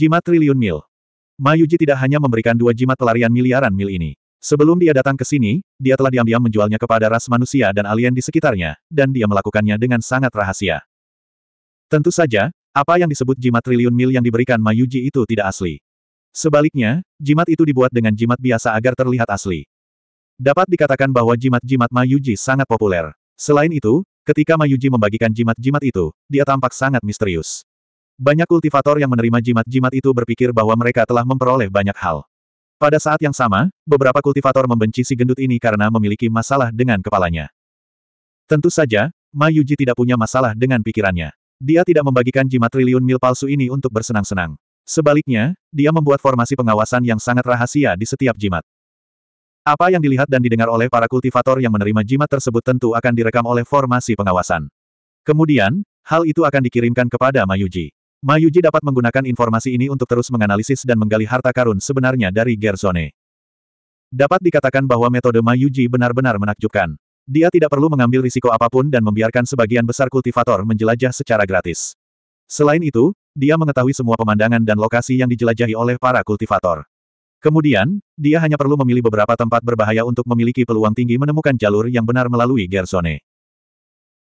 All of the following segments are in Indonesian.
Jimat triliun mil. Mayuji tidak hanya memberikan dua jimat pelarian miliaran mil ini. Sebelum dia datang ke sini, dia telah diam-diam menjualnya kepada ras manusia dan alien di sekitarnya, dan dia melakukannya dengan sangat rahasia. Tentu saja, apa yang disebut jimat triliun mil yang diberikan Mayuji itu tidak asli. Sebaliknya, jimat itu dibuat dengan jimat biasa agar terlihat asli. Dapat dikatakan bahwa jimat-jimat Mayuji sangat populer. Selain itu, ketika Mayuji membagikan jimat-jimat itu, dia tampak sangat misterius. Banyak kultivator yang menerima jimat-jimat itu berpikir bahwa mereka telah memperoleh banyak hal. Pada saat yang sama, beberapa kultivator membenci si gendut ini karena memiliki masalah dengan kepalanya. Tentu saja, Ma Yuji tidak punya masalah dengan pikirannya. Dia tidak membagikan jimat triliun mil palsu ini untuk bersenang-senang. Sebaliknya, dia membuat formasi pengawasan yang sangat rahasia di setiap jimat. Apa yang dilihat dan didengar oleh para kultivator yang menerima jimat tersebut tentu akan direkam oleh formasi pengawasan. Kemudian, hal itu akan dikirimkan kepada Mayuji. Mayuji dapat menggunakan informasi ini untuk terus menganalisis dan menggali harta karun sebenarnya dari Gerzone. Dapat dikatakan bahwa metode Mayuji benar-benar menakjubkan. Dia tidak perlu mengambil risiko apapun dan membiarkan sebagian besar kultivator menjelajah secara gratis. Selain itu, dia mengetahui semua pemandangan dan lokasi yang dijelajahi oleh para kultivator. Kemudian, dia hanya perlu memilih beberapa tempat berbahaya untuk memiliki peluang tinggi menemukan jalur yang benar melalui Gersone.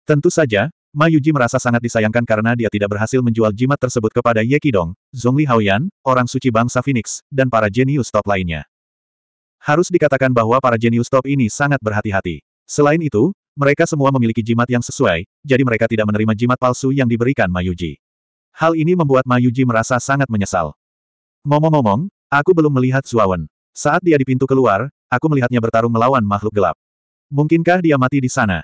Tentu saja, Ma merasa sangat disayangkan karena dia tidak berhasil menjual jimat tersebut kepada Ye Qidong, Zhongli Haoyan, orang suci bangsa Phoenix, dan para jenius top lainnya. Harus dikatakan bahwa para jenius top ini sangat berhati-hati. Selain itu, mereka semua memiliki jimat yang sesuai, jadi mereka tidak menerima jimat palsu yang diberikan Mayuji. Hal ini membuat Mayuji merasa sangat menyesal. Ngomong-ngomong, aku belum melihat Zuawan. Saat dia di pintu keluar, aku melihatnya bertarung melawan makhluk gelap. Mungkinkah dia mati di sana?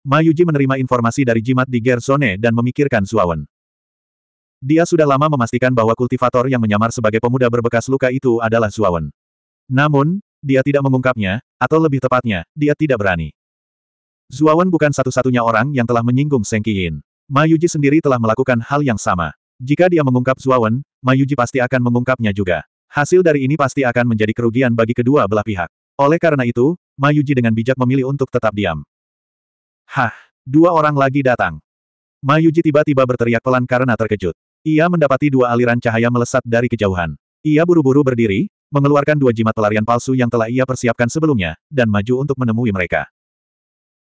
Mayuji menerima informasi dari jimat di Gersone dan memikirkan Suawen. Dia sudah lama memastikan bahwa kultivator yang menyamar sebagai pemuda berbekas luka itu adalah Suawen. Namun, dia tidak mengungkapnya, atau lebih tepatnya, dia tidak berani. Zuawan bukan satu-satunya orang yang telah menyinggung Seng Mayuji sendiri telah melakukan hal yang sama. Jika dia mengungkap Zuawan, Mayuji pasti akan mengungkapnya juga. Hasil dari ini pasti akan menjadi kerugian bagi kedua belah pihak. Oleh karena itu, Mayuji dengan bijak memilih untuk tetap diam. Hah, dua orang lagi datang. Mayuji tiba-tiba berteriak pelan karena terkejut. Ia mendapati dua aliran cahaya melesat dari kejauhan. Ia buru-buru berdiri, mengeluarkan dua jimat pelarian palsu yang telah ia persiapkan sebelumnya, dan maju untuk menemui mereka.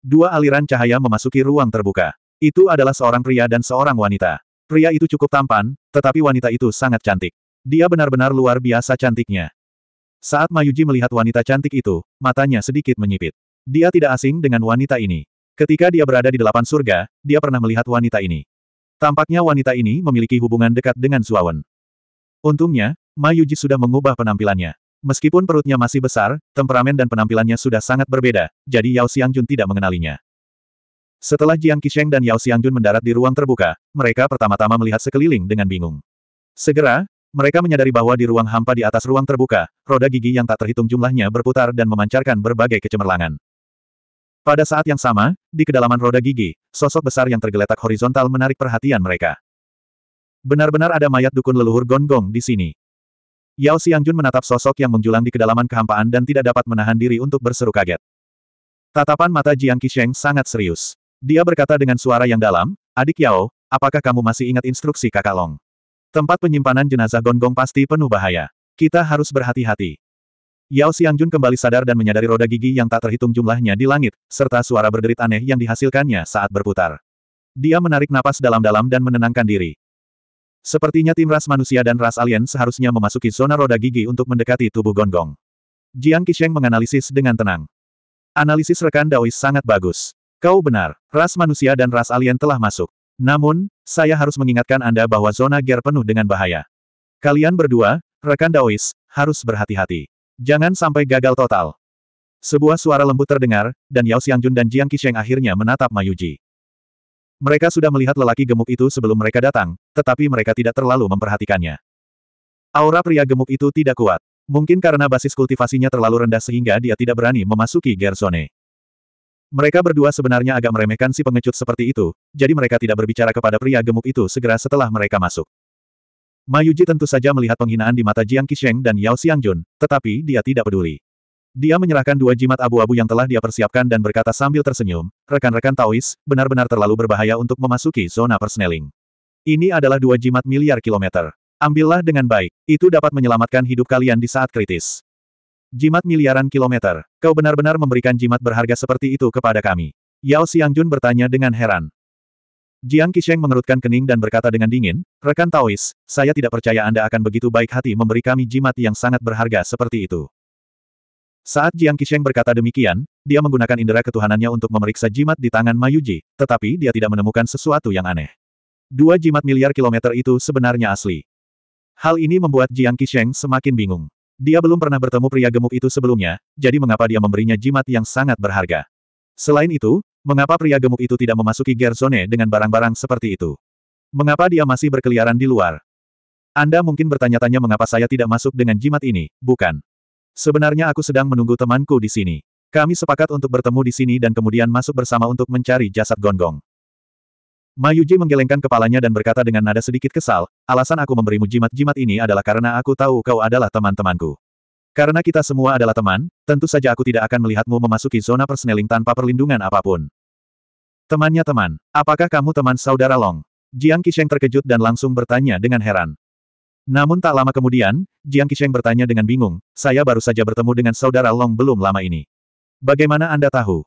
Dua aliran cahaya memasuki ruang terbuka. Itu adalah seorang pria dan seorang wanita. Pria itu cukup tampan, tetapi wanita itu sangat cantik. Dia benar-benar luar biasa cantiknya. Saat Mayuji melihat wanita cantik itu, matanya sedikit menyipit. Dia tidak asing dengan wanita ini. Ketika dia berada di delapan surga, dia pernah melihat wanita ini. Tampaknya wanita ini memiliki hubungan dekat dengan Zuawan. Untungnya, Mayuji sudah mengubah penampilannya. Meskipun perutnya masih besar, temperamen dan penampilannya sudah sangat berbeda, jadi Yao Xiangjun tidak mengenalinya. Setelah Jiang Qisheng dan Yao Xiangjun mendarat di ruang terbuka, mereka pertama-tama melihat sekeliling dengan bingung. Segera, mereka menyadari bahwa di ruang hampa di atas ruang terbuka, roda gigi yang tak terhitung jumlahnya berputar dan memancarkan berbagai kecemerlangan. Pada saat yang sama, di kedalaman roda gigi, sosok besar yang tergeletak horizontal menarik perhatian mereka. Benar-benar ada mayat dukun leluhur gonggong di sini. Yao Xiangjun menatap sosok yang menjulang di kedalaman kehampaan dan tidak dapat menahan diri untuk berseru kaget. Tatapan mata Jiang Qisheng sangat serius. Dia berkata dengan suara yang dalam, Adik Yao, apakah kamu masih ingat instruksi kakak Long? Tempat penyimpanan jenazah gonggong pasti penuh bahaya. Kita harus berhati-hati. Yao Xiangjun kembali sadar dan menyadari roda gigi yang tak terhitung jumlahnya di langit, serta suara berderit aneh yang dihasilkannya saat berputar. Dia menarik napas dalam-dalam dan menenangkan diri. Sepertinya tim ras manusia dan ras alien seharusnya memasuki zona roda gigi untuk mendekati tubuh gonggong. Jiang Qisheng menganalisis dengan tenang. Analisis rekan Daois sangat bagus. Kau benar, ras manusia dan ras alien telah masuk. Namun, saya harus mengingatkan Anda bahwa zona ger penuh dengan bahaya. Kalian berdua, rekan Daois, harus berhati-hati. Jangan sampai gagal total. Sebuah suara lembut terdengar, dan Yao Xiangjun dan Jiang Qisheng akhirnya menatap Mayuji. Mereka sudah melihat lelaki gemuk itu sebelum mereka datang, tetapi mereka tidak terlalu memperhatikannya. Aura pria gemuk itu tidak kuat. Mungkin karena basis kultivasinya terlalu rendah sehingga dia tidak berani memasuki Gersone. Mereka berdua sebenarnya agak meremehkan si pengecut seperti itu, jadi mereka tidak berbicara kepada pria gemuk itu segera setelah mereka masuk. Mayuji tentu saja melihat penghinaan di mata Jiang Qisheng dan Yao Xiangjun, tetapi dia tidak peduli. Dia menyerahkan dua jimat abu-abu yang telah dia persiapkan dan berkata sambil tersenyum, rekan-rekan Taois, benar-benar terlalu berbahaya untuk memasuki zona persneling. Ini adalah dua jimat miliar kilometer. Ambillah dengan baik, itu dapat menyelamatkan hidup kalian di saat kritis. Jimat miliaran kilometer, kau benar-benar memberikan jimat berharga seperti itu kepada kami. Yao Xiangjun bertanya dengan heran. Jiang Qisheng mengerutkan kening dan berkata dengan dingin, Rekan Taois, saya tidak percaya Anda akan begitu baik hati memberi kami jimat yang sangat berharga seperti itu. Saat Jiang Qisheng berkata demikian, dia menggunakan indera ketuhanannya untuk memeriksa jimat di tangan Mayuji, tetapi dia tidak menemukan sesuatu yang aneh. Dua jimat miliar kilometer itu sebenarnya asli. Hal ini membuat Jiang Qisheng semakin bingung. Dia belum pernah bertemu pria gemuk itu sebelumnya, jadi mengapa dia memberinya jimat yang sangat berharga. Selain itu, Mengapa pria gemuk itu tidak memasuki Gerzone dengan barang-barang seperti itu? Mengapa dia masih berkeliaran di luar? Anda mungkin bertanya-tanya mengapa saya tidak masuk dengan jimat ini, bukan? Sebenarnya aku sedang menunggu temanku di sini. Kami sepakat untuk bertemu di sini dan kemudian masuk bersama untuk mencari jasad gonggong. Mayuji menggelengkan kepalanya dan berkata dengan nada sedikit kesal, alasan aku memberimu jimat-jimat ini adalah karena aku tahu kau adalah teman-temanku. Karena kita semua adalah teman, tentu saja aku tidak akan melihatmu memasuki zona perseneling tanpa perlindungan apapun. Temannya teman, apakah kamu teman saudara Long? Jiang Qisheng terkejut dan langsung bertanya dengan heran. Namun tak lama kemudian, Jiang Qisheng bertanya dengan bingung, saya baru saja bertemu dengan saudara Long belum lama ini. Bagaimana Anda tahu?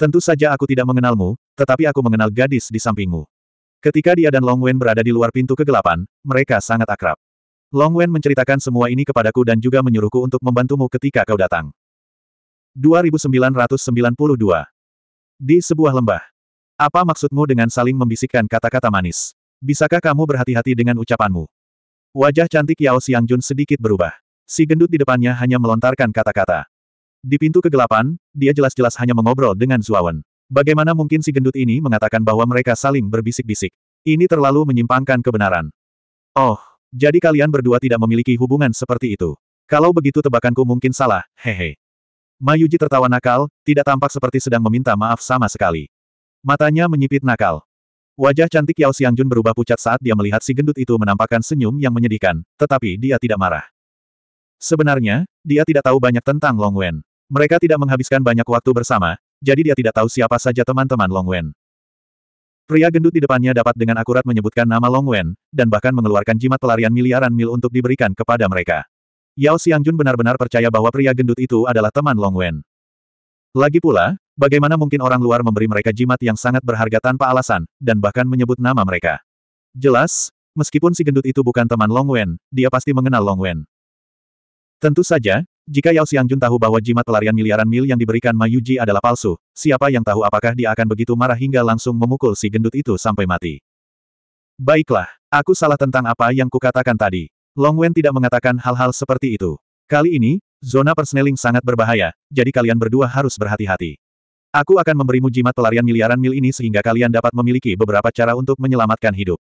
Tentu saja aku tidak mengenalmu, tetapi aku mengenal gadis di sampingmu. Ketika dia dan Long Wen berada di luar pintu kegelapan, mereka sangat akrab. Long Wen menceritakan semua ini kepadaku dan juga menyuruhku untuk membantumu ketika kau datang. 2992. Di sebuah lembah. Apa maksudmu dengan saling membisikkan kata-kata manis? Bisakah kamu berhati-hati dengan ucapanmu? Wajah cantik Yao Jun sedikit berubah. Si gendut di depannya hanya melontarkan kata-kata. Di pintu kegelapan, dia jelas-jelas hanya mengobrol dengan Zuawan. Bagaimana mungkin si gendut ini mengatakan bahwa mereka saling berbisik-bisik? Ini terlalu menyimpangkan kebenaran. Oh, jadi kalian berdua tidak memiliki hubungan seperti itu. Kalau begitu tebakanku mungkin salah, hehe. Mayuji tertawa nakal, tidak tampak seperti sedang meminta maaf sama sekali. Matanya menyipit nakal. Wajah cantik Yao Xiangjun berubah pucat saat dia melihat si gendut itu menampakkan senyum yang menyedihkan, tetapi dia tidak marah. Sebenarnya, dia tidak tahu banyak tentang Long Wen. Mereka tidak menghabiskan banyak waktu bersama, jadi dia tidak tahu siapa saja teman-teman Long Wen. Pria gendut di depannya dapat dengan akurat menyebutkan nama Long Wen, dan bahkan mengeluarkan jimat pelarian miliaran mil untuk diberikan kepada mereka. Yao Xiangjun benar-benar percaya bahwa pria gendut itu adalah teman Long Wen. Lagi pula, bagaimana mungkin orang luar memberi mereka jimat yang sangat berharga tanpa alasan, dan bahkan menyebut nama mereka. Jelas, meskipun si gendut itu bukan teman Long Wen, dia pasti mengenal Long Wen. Tentu saja, jika Yao Xiangjun tahu bahwa jimat pelarian miliaran mil yang diberikan Ma Yuji adalah palsu, siapa yang tahu apakah dia akan begitu marah hingga langsung memukul si gendut itu sampai mati. Baiklah, aku salah tentang apa yang kukatakan tadi. Long Wen tidak mengatakan hal-hal seperti itu. Kali ini, zona persneling sangat berbahaya, jadi kalian berdua harus berhati-hati. Aku akan memberimu jimat pelarian miliaran mil ini sehingga kalian dapat memiliki beberapa cara untuk menyelamatkan hidup.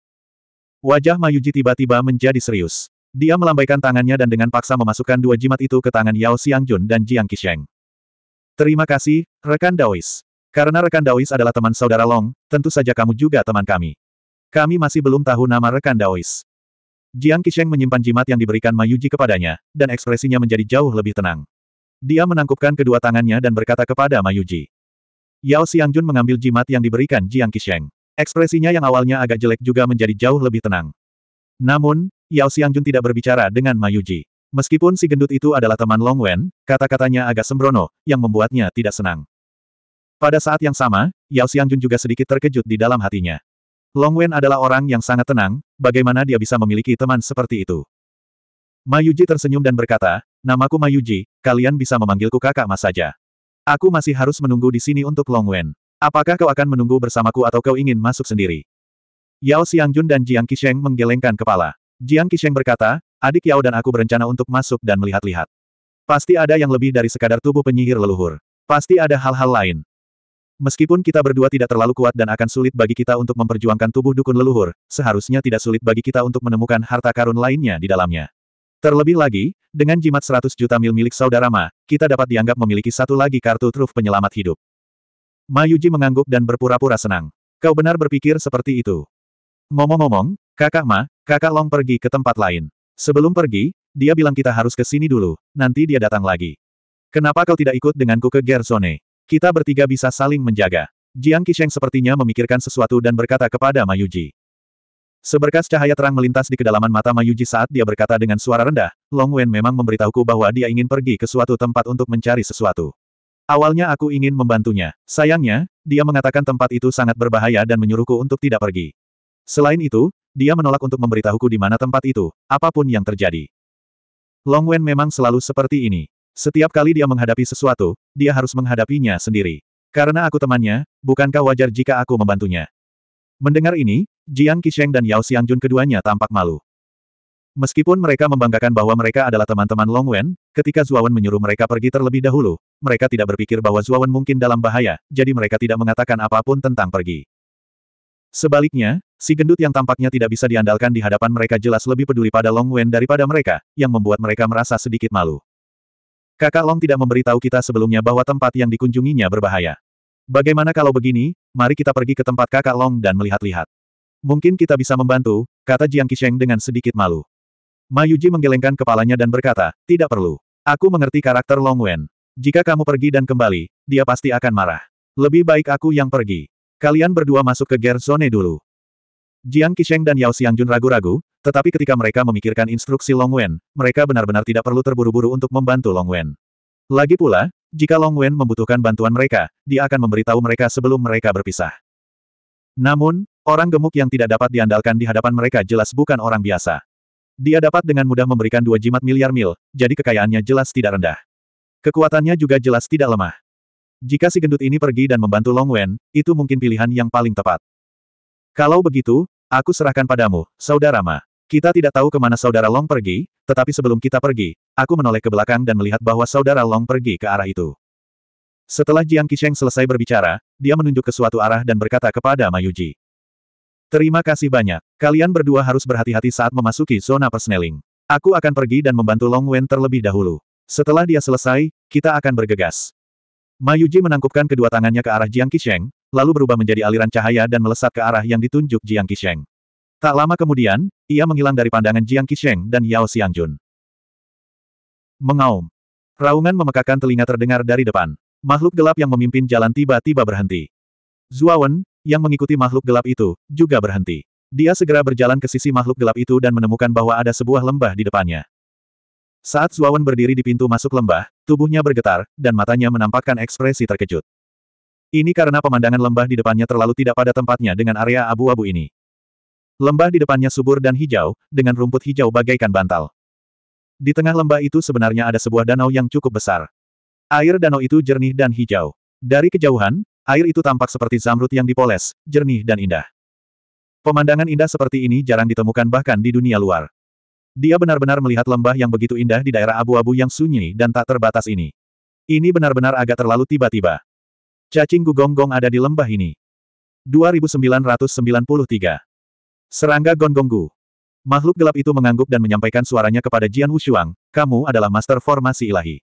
Wajah Mayuji tiba-tiba menjadi serius. Dia melambaikan tangannya dan dengan paksa memasukkan dua jimat itu ke tangan Yao Xiangjun dan Jiang Qisheng. Terima kasih, rekan Daois. Karena rekan Daois adalah teman saudara Long, tentu saja kamu juga teman kami. Kami masih belum tahu nama rekan Daois. Jiang Qisheng menyimpan jimat yang diberikan Mayuji kepadanya, dan ekspresinya menjadi jauh lebih tenang. Dia menangkupkan kedua tangannya dan berkata kepada Mayuji. Yao Xiangjun mengambil jimat yang diberikan Jiang Qisheng. Ekspresinya yang awalnya agak jelek juga menjadi jauh lebih tenang. Namun, Yao Xiangjun tidak berbicara dengan Mayuji. Meskipun si gendut itu adalah teman Long Wen, kata-katanya agak sembrono, yang membuatnya tidak senang. Pada saat yang sama, Yao Xiangjun juga sedikit terkejut di dalam hatinya. Long Wen adalah orang yang sangat tenang, bagaimana dia bisa memiliki teman seperti itu? Mayuji tersenyum dan berkata, Namaku Mayuji, kalian bisa memanggilku kakak mas saja. Aku masih harus menunggu di sini untuk Long Wen. Apakah kau akan menunggu bersamaku atau kau ingin masuk sendiri? Yao Xiangjun dan Jiang Qisheng menggelengkan kepala. Jiang Qisheng berkata, adik Yao dan aku berencana untuk masuk dan melihat-lihat. Pasti ada yang lebih dari sekadar tubuh penyihir leluhur. Pasti ada hal-hal lain. Meskipun kita berdua tidak terlalu kuat dan akan sulit bagi kita untuk memperjuangkan tubuh dukun leluhur, seharusnya tidak sulit bagi kita untuk menemukan harta karun lainnya di dalamnya. Terlebih lagi, dengan jimat 100 juta mil milik saudara Ma, kita dapat dianggap memiliki satu lagi kartu truf penyelamat hidup. Mayuji mengangguk dan berpura-pura senang. Kau benar berpikir seperti itu. Ngomong-ngomong, Kakak Ma, kakak Long pergi ke tempat lain. Sebelum pergi, dia bilang kita harus ke sini dulu, nanti dia datang lagi. Kenapa kau tidak ikut denganku ke Gersone? Kita bertiga bisa saling menjaga. Jiang Qisheng sepertinya memikirkan sesuatu dan berkata kepada Mayuji. Seberkas cahaya terang melintas di kedalaman mata Mayuji saat dia berkata dengan suara rendah, Long Wen memang memberitahuku bahwa dia ingin pergi ke suatu tempat untuk mencari sesuatu. Awalnya aku ingin membantunya. Sayangnya, dia mengatakan tempat itu sangat berbahaya dan menyuruhku untuk tidak pergi. Selain itu, dia menolak untuk memberitahuku di mana tempat itu, apapun yang terjadi. Long Wen memang selalu seperti ini. Setiap kali dia menghadapi sesuatu, dia harus menghadapinya sendiri. Karena aku temannya, bukankah wajar jika aku membantunya? Mendengar ini, Jiang Qisheng dan Yao Xiangjun keduanya tampak malu. Meskipun mereka membanggakan bahwa mereka adalah teman-teman Long Wen, ketika Zuawan menyuruh mereka pergi terlebih dahulu, mereka tidak berpikir bahwa Zuawan mungkin dalam bahaya, jadi mereka tidak mengatakan apapun tentang pergi. Sebaliknya, Si gendut yang tampaknya tidak bisa diandalkan di hadapan mereka jelas lebih peduli pada Long Wen daripada mereka, yang membuat mereka merasa sedikit malu. Kakak Long tidak memberitahu kita sebelumnya bahwa tempat yang dikunjunginya berbahaya. Bagaimana kalau begini, mari kita pergi ke tempat kakak Long dan melihat-lihat. Mungkin kita bisa membantu, kata Jiang Qisheng dengan sedikit malu. Mayuji menggelengkan kepalanya dan berkata, tidak perlu. Aku mengerti karakter Long Wen. Jika kamu pergi dan kembali, dia pasti akan marah. Lebih baik aku yang pergi. Kalian berdua masuk ke Gerzone dulu. Jiang Qisheng dan Yao Xiangjun ragu-ragu, tetapi ketika mereka memikirkan instruksi Long Wen, mereka benar-benar tidak perlu terburu-buru untuk membantu Long Wen. Lagi pula, jika Long Wen membutuhkan bantuan mereka, dia akan memberitahu mereka sebelum mereka berpisah. Namun, orang gemuk yang tidak dapat diandalkan di hadapan mereka jelas bukan orang biasa. Dia dapat dengan mudah memberikan dua jimat miliar mil, jadi kekayaannya jelas tidak rendah. Kekuatannya juga jelas tidak lemah. Jika si gendut ini pergi dan membantu Long Wen, itu mungkin pilihan yang paling tepat. Kalau begitu, Aku serahkan padamu, Saudara Ma. Kita tidak tahu kemana Saudara Long pergi, tetapi sebelum kita pergi, aku menoleh ke belakang dan melihat bahwa Saudara Long pergi ke arah itu. Setelah Jiang Qisheng selesai berbicara, dia menunjuk ke suatu arah dan berkata kepada Mayuji. Terima kasih banyak. Kalian berdua harus berhati-hati saat memasuki zona persneling. Aku akan pergi dan membantu Long Wen terlebih dahulu. Setelah dia selesai, kita akan bergegas. Mayuji menangkupkan kedua tangannya ke arah Jiang Qisheng, lalu berubah menjadi aliran cahaya dan melesat ke arah yang ditunjuk Jiang Qisheng. Tak lama kemudian, ia menghilang dari pandangan Jiang Qisheng dan Yao Xiangjun. Mengaum. Raungan memekakan telinga terdengar dari depan. Makhluk gelap yang memimpin jalan tiba-tiba berhenti. Zuawan, yang mengikuti makhluk gelap itu, juga berhenti. Dia segera berjalan ke sisi makhluk gelap itu dan menemukan bahwa ada sebuah lembah di depannya. Saat Zuawan berdiri di pintu masuk lembah, tubuhnya bergetar, dan matanya menampakkan ekspresi terkejut. Ini karena pemandangan lembah di depannya terlalu tidak pada tempatnya dengan area abu-abu ini. Lembah di depannya subur dan hijau, dengan rumput hijau bagaikan bantal. Di tengah lembah itu sebenarnya ada sebuah danau yang cukup besar. Air danau itu jernih dan hijau. Dari kejauhan, air itu tampak seperti zamrud yang dipoles, jernih dan indah. Pemandangan indah seperti ini jarang ditemukan bahkan di dunia luar. Dia benar-benar melihat lembah yang begitu indah di daerah abu-abu yang sunyi dan tak terbatas ini. Ini benar-benar agak terlalu tiba-tiba. Cacing gugonggong ada di lembah ini. 2993. Serangga gonggonggu. Makhluk gelap itu mengangguk dan menyampaikan suaranya kepada Jian Wushuang, kamu adalah master formasi ilahi.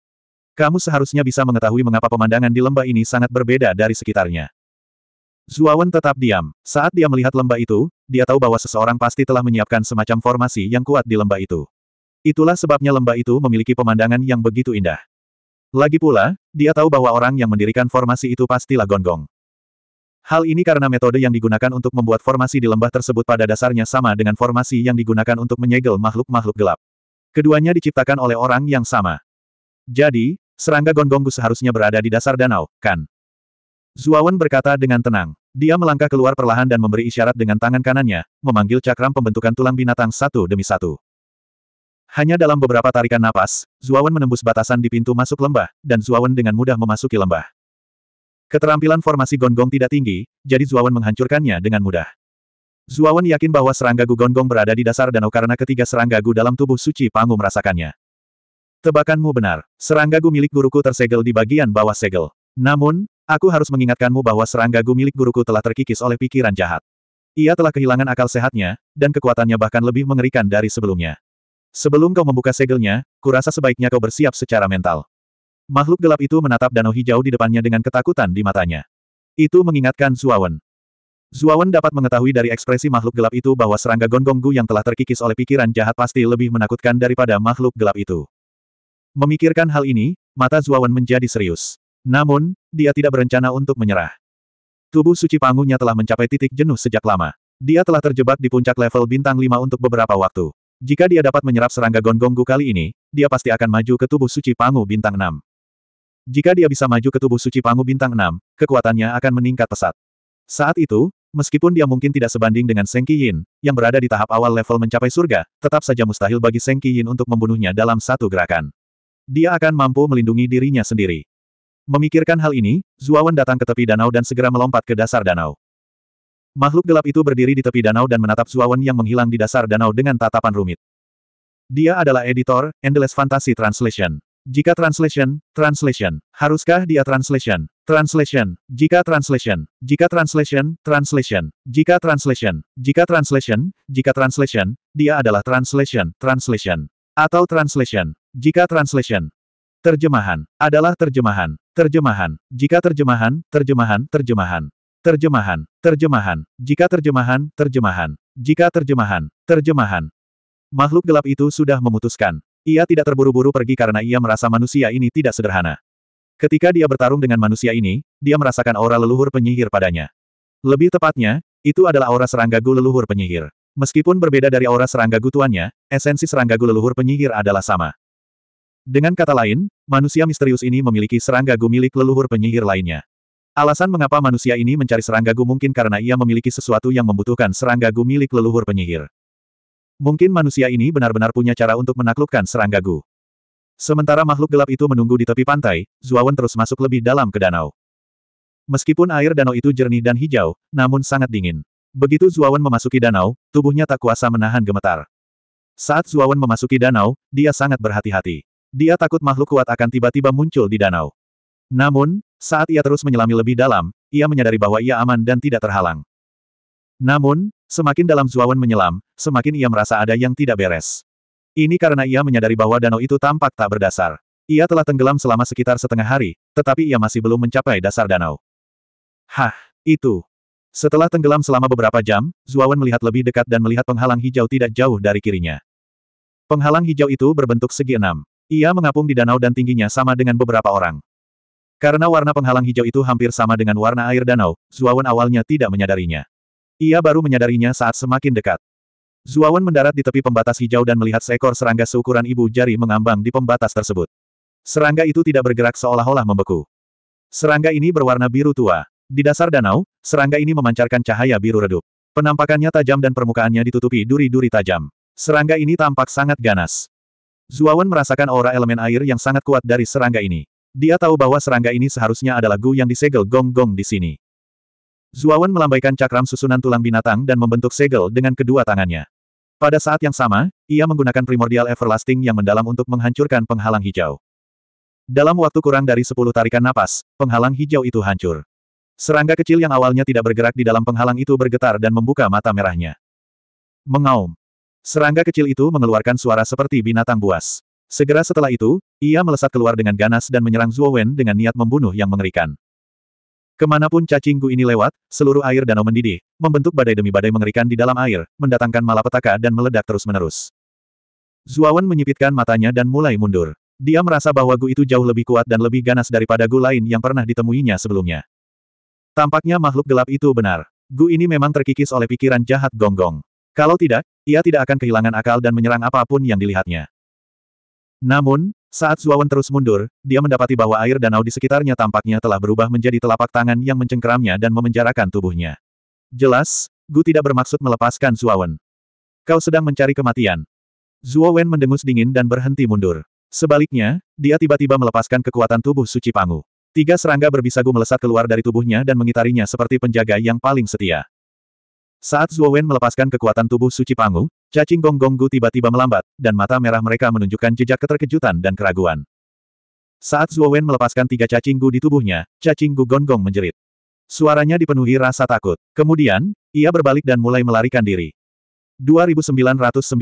Kamu seharusnya bisa mengetahui mengapa pemandangan di lembah ini sangat berbeda dari sekitarnya. Zuawan tetap diam. Saat dia melihat lembah itu, dia tahu bahwa seseorang pasti telah menyiapkan semacam formasi yang kuat di lembah itu. Itulah sebabnya lembah itu memiliki pemandangan yang begitu indah. Lagi pula, dia tahu bahwa orang yang mendirikan formasi itu pastilah gonggong. Hal ini karena metode yang digunakan untuk membuat formasi di lembah tersebut pada dasarnya sama dengan formasi yang digunakan untuk menyegel makhluk-makhluk gelap. Keduanya diciptakan oleh orang yang sama. Jadi, serangga gonggonggu seharusnya berada di dasar danau, kan? Zuawan berkata dengan tenang. Dia melangkah keluar perlahan dan memberi isyarat dengan tangan kanannya, memanggil cakram pembentukan tulang binatang satu demi satu. Hanya dalam beberapa tarikan napas, Zuawan menembus batasan di pintu masuk lembah, dan Zuawan dengan mudah memasuki lembah. Keterampilan formasi gonggong tidak tinggi, jadi Zuawan menghancurkannya dengan mudah. Zuawan yakin bahwa serangga Gu Gonggong berada di dasar danau karena ketiga serangga Gu dalam tubuh suci Pangu merasakannya. Tebakanmu benar, serangga Gu milik guruku tersegel di bagian bawah segel. Namun, aku harus mengingatkanmu bahwa serangga Gu milik guruku telah terkikis oleh pikiran jahat. Ia telah kehilangan akal sehatnya, dan kekuatannya bahkan lebih mengerikan dari sebelumnya. Sebelum kau membuka segelnya, kurasa sebaiknya kau bersiap secara mental. Makhluk gelap itu menatap danau hijau di depannya dengan ketakutan di matanya. Itu mengingatkan Zuawan. Zuawan dapat mengetahui dari ekspresi makhluk gelap itu bahwa serangga gonggonggu yang telah terkikis oleh pikiran jahat pasti lebih menakutkan daripada makhluk gelap itu. Memikirkan hal ini, mata Zuawan menjadi serius. Namun, dia tidak berencana untuk menyerah. Tubuh suci pangunya telah mencapai titik jenuh sejak lama. Dia telah terjebak di puncak level bintang 5 untuk beberapa waktu. Jika dia dapat menyerap serangga gonggonggu kali ini, dia pasti akan maju ke tubuh suci Pangu Bintang 6. Jika dia bisa maju ke tubuh suci Pangu Bintang 6, kekuatannya akan meningkat pesat. Saat itu, meskipun dia mungkin tidak sebanding dengan Seng Yin, yang berada di tahap awal level mencapai surga, tetap saja mustahil bagi Seng Yin untuk membunuhnya dalam satu gerakan. Dia akan mampu melindungi dirinya sendiri. Memikirkan hal ini, Zuawan datang ke tepi danau dan segera melompat ke dasar danau. Makhluk gelap itu berdiri di tepi danau dan menatap Zuawan yang menghilang di dasar danau dengan tatapan rumit. Dia adalah editor, Endless Fantasy Translation. Jika translation, translation, haruskah dia translation, translation, jika translation, jika translation, translation, jika translation, jika translation, jika translation, dia adalah translation, translation, atau translation, jika translation. Terjemahan, adalah terjemahan, terjemahan, jika terjemahan, terjemahan, terjemahan. Terjemahan, terjemahan, jika terjemahan, terjemahan, jika terjemahan, terjemahan. Makhluk gelap itu sudah memutuskan. Ia tidak terburu-buru pergi karena ia merasa manusia ini tidak sederhana. Ketika dia bertarung dengan manusia ini, dia merasakan aura leluhur penyihir padanya. Lebih tepatnya, itu adalah aura serangga gu leluhur penyihir. Meskipun berbeda dari aura serangga gu esensi serangga gu leluhur penyihir adalah sama. Dengan kata lain, manusia misterius ini memiliki serangga gu milik leluhur penyihir lainnya. Alasan mengapa manusia ini mencari serangga gu mungkin karena ia memiliki sesuatu yang membutuhkan serangga gu milik leluhur penyihir. Mungkin manusia ini benar-benar punya cara untuk menaklukkan serangga gu. Sementara makhluk gelap itu menunggu di tepi pantai, Zuawan terus masuk lebih dalam ke danau. Meskipun air danau itu jernih dan hijau, namun sangat dingin. Begitu Zuawan memasuki danau, tubuhnya tak kuasa menahan gemetar. Saat Zuawan memasuki danau, dia sangat berhati-hati. Dia takut makhluk kuat akan tiba-tiba muncul di danau. Namun, saat ia terus menyelami lebih dalam, ia menyadari bahwa ia aman dan tidak terhalang. Namun, semakin dalam Zuawan menyelam, semakin ia merasa ada yang tidak beres. Ini karena ia menyadari bahwa danau itu tampak tak berdasar. Ia telah tenggelam selama sekitar setengah hari, tetapi ia masih belum mencapai dasar danau. Hah, itu. Setelah tenggelam selama beberapa jam, Zuawan melihat lebih dekat dan melihat penghalang hijau tidak jauh dari kirinya. Penghalang hijau itu berbentuk segi enam. Ia mengapung di danau dan tingginya sama dengan beberapa orang. Karena warna penghalang hijau itu hampir sama dengan warna air danau, Zuawan awalnya tidak menyadarinya. Ia baru menyadarinya saat semakin dekat. Zuawan mendarat di tepi pembatas hijau dan melihat seekor serangga seukuran ibu jari mengambang di pembatas tersebut. Serangga itu tidak bergerak seolah-olah membeku. Serangga ini berwarna biru tua. Di dasar danau, serangga ini memancarkan cahaya biru redup. Penampakannya tajam dan permukaannya ditutupi duri-duri tajam. Serangga ini tampak sangat ganas. Zuawan merasakan aura elemen air yang sangat kuat dari serangga ini. Dia tahu bahwa serangga ini seharusnya adalah Gu yang disegel gong-gong di sini. Zuawan melambaikan cakram susunan tulang binatang dan membentuk segel dengan kedua tangannya. Pada saat yang sama, ia menggunakan primordial everlasting yang mendalam untuk menghancurkan penghalang hijau. Dalam waktu kurang dari 10 tarikan napas, penghalang hijau itu hancur. Serangga kecil yang awalnya tidak bergerak di dalam penghalang itu bergetar dan membuka mata merahnya. Mengaum. Serangga kecil itu mengeluarkan suara seperti binatang buas. Segera setelah itu, ia melesat keluar dengan ganas dan menyerang Zuo Wen dengan niat membunuh yang mengerikan. Kemanapun cacing Gu ini lewat, seluruh air danau mendidih, membentuk badai demi badai mengerikan di dalam air, mendatangkan malapetaka dan meledak terus-menerus. Zuawan menyipitkan matanya dan mulai mundur. Dia merasa bahwa Gu itu jauh lebih kuat dan lebih ganas daripada Gu lain yang pernah ditemuinya sebelumnya. Tampaknya makhluk gelap itu benar. Gu ini memang terkikis oleh pikiran jahat Gonggong. -gong. Kalau tidak, ia tidak akan kehilangan akal dan menyerang apapun yang dilihatnya. Namun, saat Zuawan terus mundur, dia mendapati bahwa air danau di sekitarnya tampaknya telah berubah menjadi telapak tangan yang mencengkeramnya dan memenjarakan tubuhnya. Jelas, Gu tidak bermaksud melepaskan Zuawan. Kau sedang mencari kematian. Zuawan mendengus dingin dan berhenti mundur. Sebaliknya, dia tiba-tiba melepaskan kekuatan tubuh suci Pangu. Tiga serangga berbisagu melesat keluar dari tubuhnya dan mengitarinya seperti penjaga yang paling setia. Saat Zuo Wen melepaskan kekuatan tubuh suci Pangu, cacing gong Gu tiba-tiba melambat, dan mata merah mereka menunjukkan jejak keterkejutan dan keraguan. Saat Zuo Wen melepaskan tiga cacing gu di tubuhnya, cacing gu Gong Gong menjerit. Suaranya dipenuhi rasa takut. Kemudian, ia berbalik dan mulai melarikan diri. 2994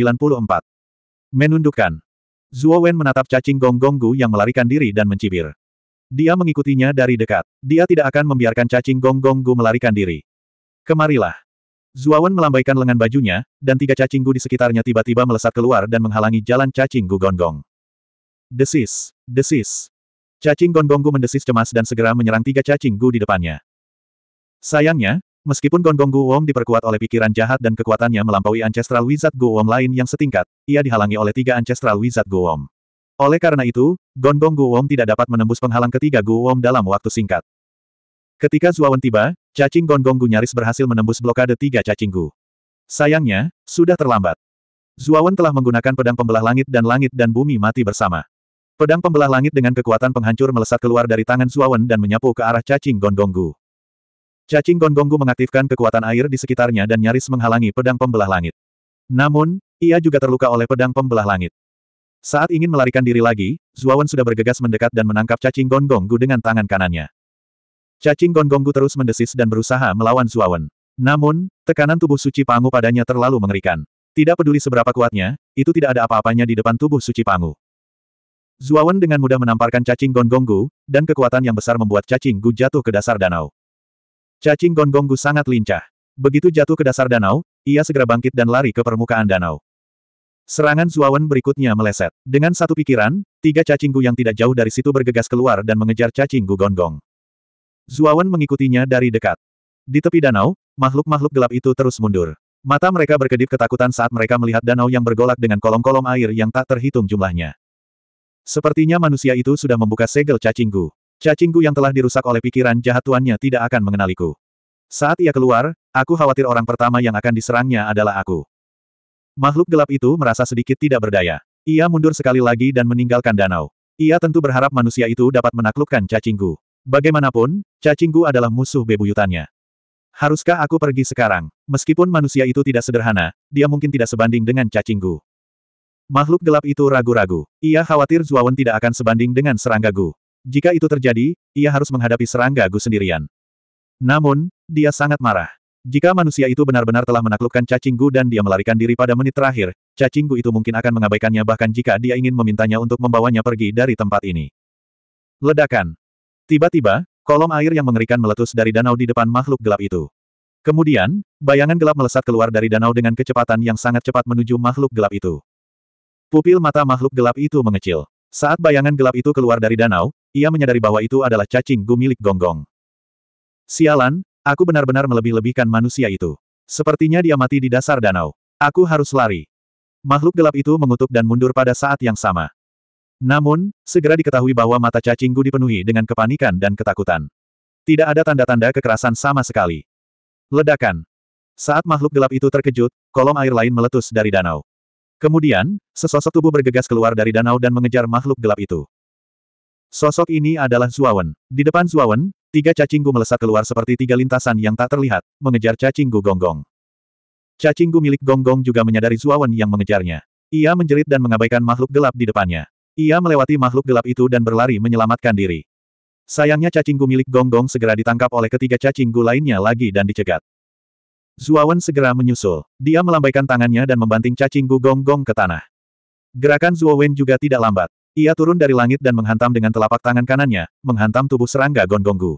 Menundukkan. Zuo Wen menatap cacing Gong gu yang melarikan diri dan mencibir. Dia mengikutinya dari dekat. Dia tidak akan membiarkan cacing Gong gu melarikan diri. Kemarilah. Zuawan melambaikan lengan bajunya, dan tiga cacinggu di sekitarnya tiba-tiba melesat keluar dan menghalangi jalan cacinggu gonggong. Desis, desis. Cacing gonggonggu mendesis cemas dan segera menyerang tiga cacinggu di depannya. Sayangnya, meskipun gonggonggu Wong diperkuat oleh pikiran jahat dan kekuatannya melampaui ancestral wizard gu Wong lain yang setingkat, ia dihalangi oleh tiga ancestral wizard gu Wong. Oleh karena itu, Gonggong Wong tidak dapat menembus penghalang ketiga gu Wong dalam waktu singkat. Ketika Zuawan tiba, Cacing gonggonggu nyaris berhasil menembus blokade tiga cacinggu. Sayangnya, sudah terlambat. Zuawan telah menggunakan pedang pembelah langit dan langit dan bumi mati bersama. Pedang pembelah langit dengan kekuatan penghancur melesat keluar dari tangan Zuawan dan menyapu ke arah cacing gonggonggu. Cacing gonggonggu mengaktifkan kekuatan air di sekitarnya dan nyaris menghalangi pedang pembelah langit. Namun, ia juga terluka oleh pedang pembelah langit. Saat ingin melarikan diri lagi, Zuawan sudah bergegas mendekat dan menangkap cacing gonggonggu dengan tangan kanannya. Cacing gonggonggu terus mendesis dan berusaha melawan Zuawan. Namun, tekanan tubuh suci Pangu padanya terlalu mengerikan. Tidak peduli seberapa kuatnya, itu tidak ada apa-apanya di depan tubuh suci Pangu. Zuawan dengan mudah menamparkan cacing gonggonggu, dan kekuatan yang besar membuat cacing gu jatuh ke dasar danau. Cacing gonggonggu sangat lincah. Begitu jatuh ke dasar danau, ia segera bangkit dan lari ke permukaan danau. Serangan Zuawan berikutnya meleset. Dengan satu pikiran, tiga cacing gu yang tidak jauh dari situ bergegas keluar dan mengejar cacing gu gonggong. Zuawan mengikutinya dari dekat. Di tepi danau, makhluk-makhluk gelap itu terus mundur. Mata mereka berkedip ketakutan saat mereka melihat danau yang bergolak dengan kolom-kolom air yang tak terhitung jumlahnya. Sepertinya manusia itu sudah membuka segel cacingku. Cacingku yang telah dirusak oleh pikiran jahat tuannya tidak akan mengenaliku. Saat ia keluar, aku khawatir orang pertama yang akan diserangnya adalah aku. Makhluk gelap itu merasa sedikit tidak berdaya. Ia mundur sekali lagi dan meninggalkan danau. Ia tentu berharap manusia itu dapat menaklukkan cacingku. Bagaimanapun, cacinggu adalah musuh bebuyutannya. Haruskah aku pergi sekarang? Meskipun manusia itu tidak sederhana, dia mungkin tidak sebanding dengan cacinggu. Makhluk gelap itu ragu-ragu. Ia khawatir Zuawan tidak akan sebanding dengan serangga Gu. Jika itu terjadi, ia harus menghadapi serangga Gu sendirian. Namun, dia sangat marah. Jika manusia itu benar-benar telah menaklukkan cacinggu dan dia melarikan diri pada menit terakhir, cacinggu itu mungkin akan mengabaikannya bahkan jika dia ingin memintanya untuk membawanya pergi dari tempat ini. Ledakan. Tiba-tiba, kolom air yang mengerikan meletus dari danau di depan makhluk gelap itu. Kemudian, bayangan gelap melesat keluar dari danau dengan kecepatan yang sangat cepat menuju makhluk gelap itu. Pupil mata makhluk gelap itu mengecil. Saat bayangan gelap itu keluar dari danau, ia menyadari bahwa itu adalah cacing gu milik Gonggong. Sialan, aku benar-benar melebih-lebihkan manusia itu. Sepertinya dia mati di dasar danau. Aku harus lari. Makhluk gelap itu mengutuk dan mundur pada saat yang sama. Namun, segera diketahui bahwa mata cacing dipenuhi dengan kepanikan dan ketakutan. Tidak ada tanda-tanda kekerasan sama sekali. Ledakan. Saat makhluk gelap itu terkejut, kolom air lain meletus dari danau. Kemudian, sesosok tubuh bergegas keluar dari danau dan mengejar makhluk gelap itu. Sosok ini adalah Zuawan. Di depan Zuawan, tiga cacing melesat keluar seperti tiga lintasan yang tak terlihat, mengejar cacing gonggong. Cacing milik gonggong juga menyadari Zuawan yang mengejarnya. Ia menjerit dan mengabaikan makhluk gelap di depannya. Ia melewati makhluk gelap itu dan berlari menyelamatkan diri. Sayangnya cacing milik Gonggong -gong segera ditangkap oleh ketiga cacing lainnya lagi dan dicegat. Zuawan segera menyusul. Dia melambaikan tangannya dan membanting cacing gu Gong ke tanah. Gerakan Zuowen juga tidak lambat. Ia turun dari langit dan menghantam dengan telapak tangan kanannya, menghantam tubuh serangga Gonggonggu.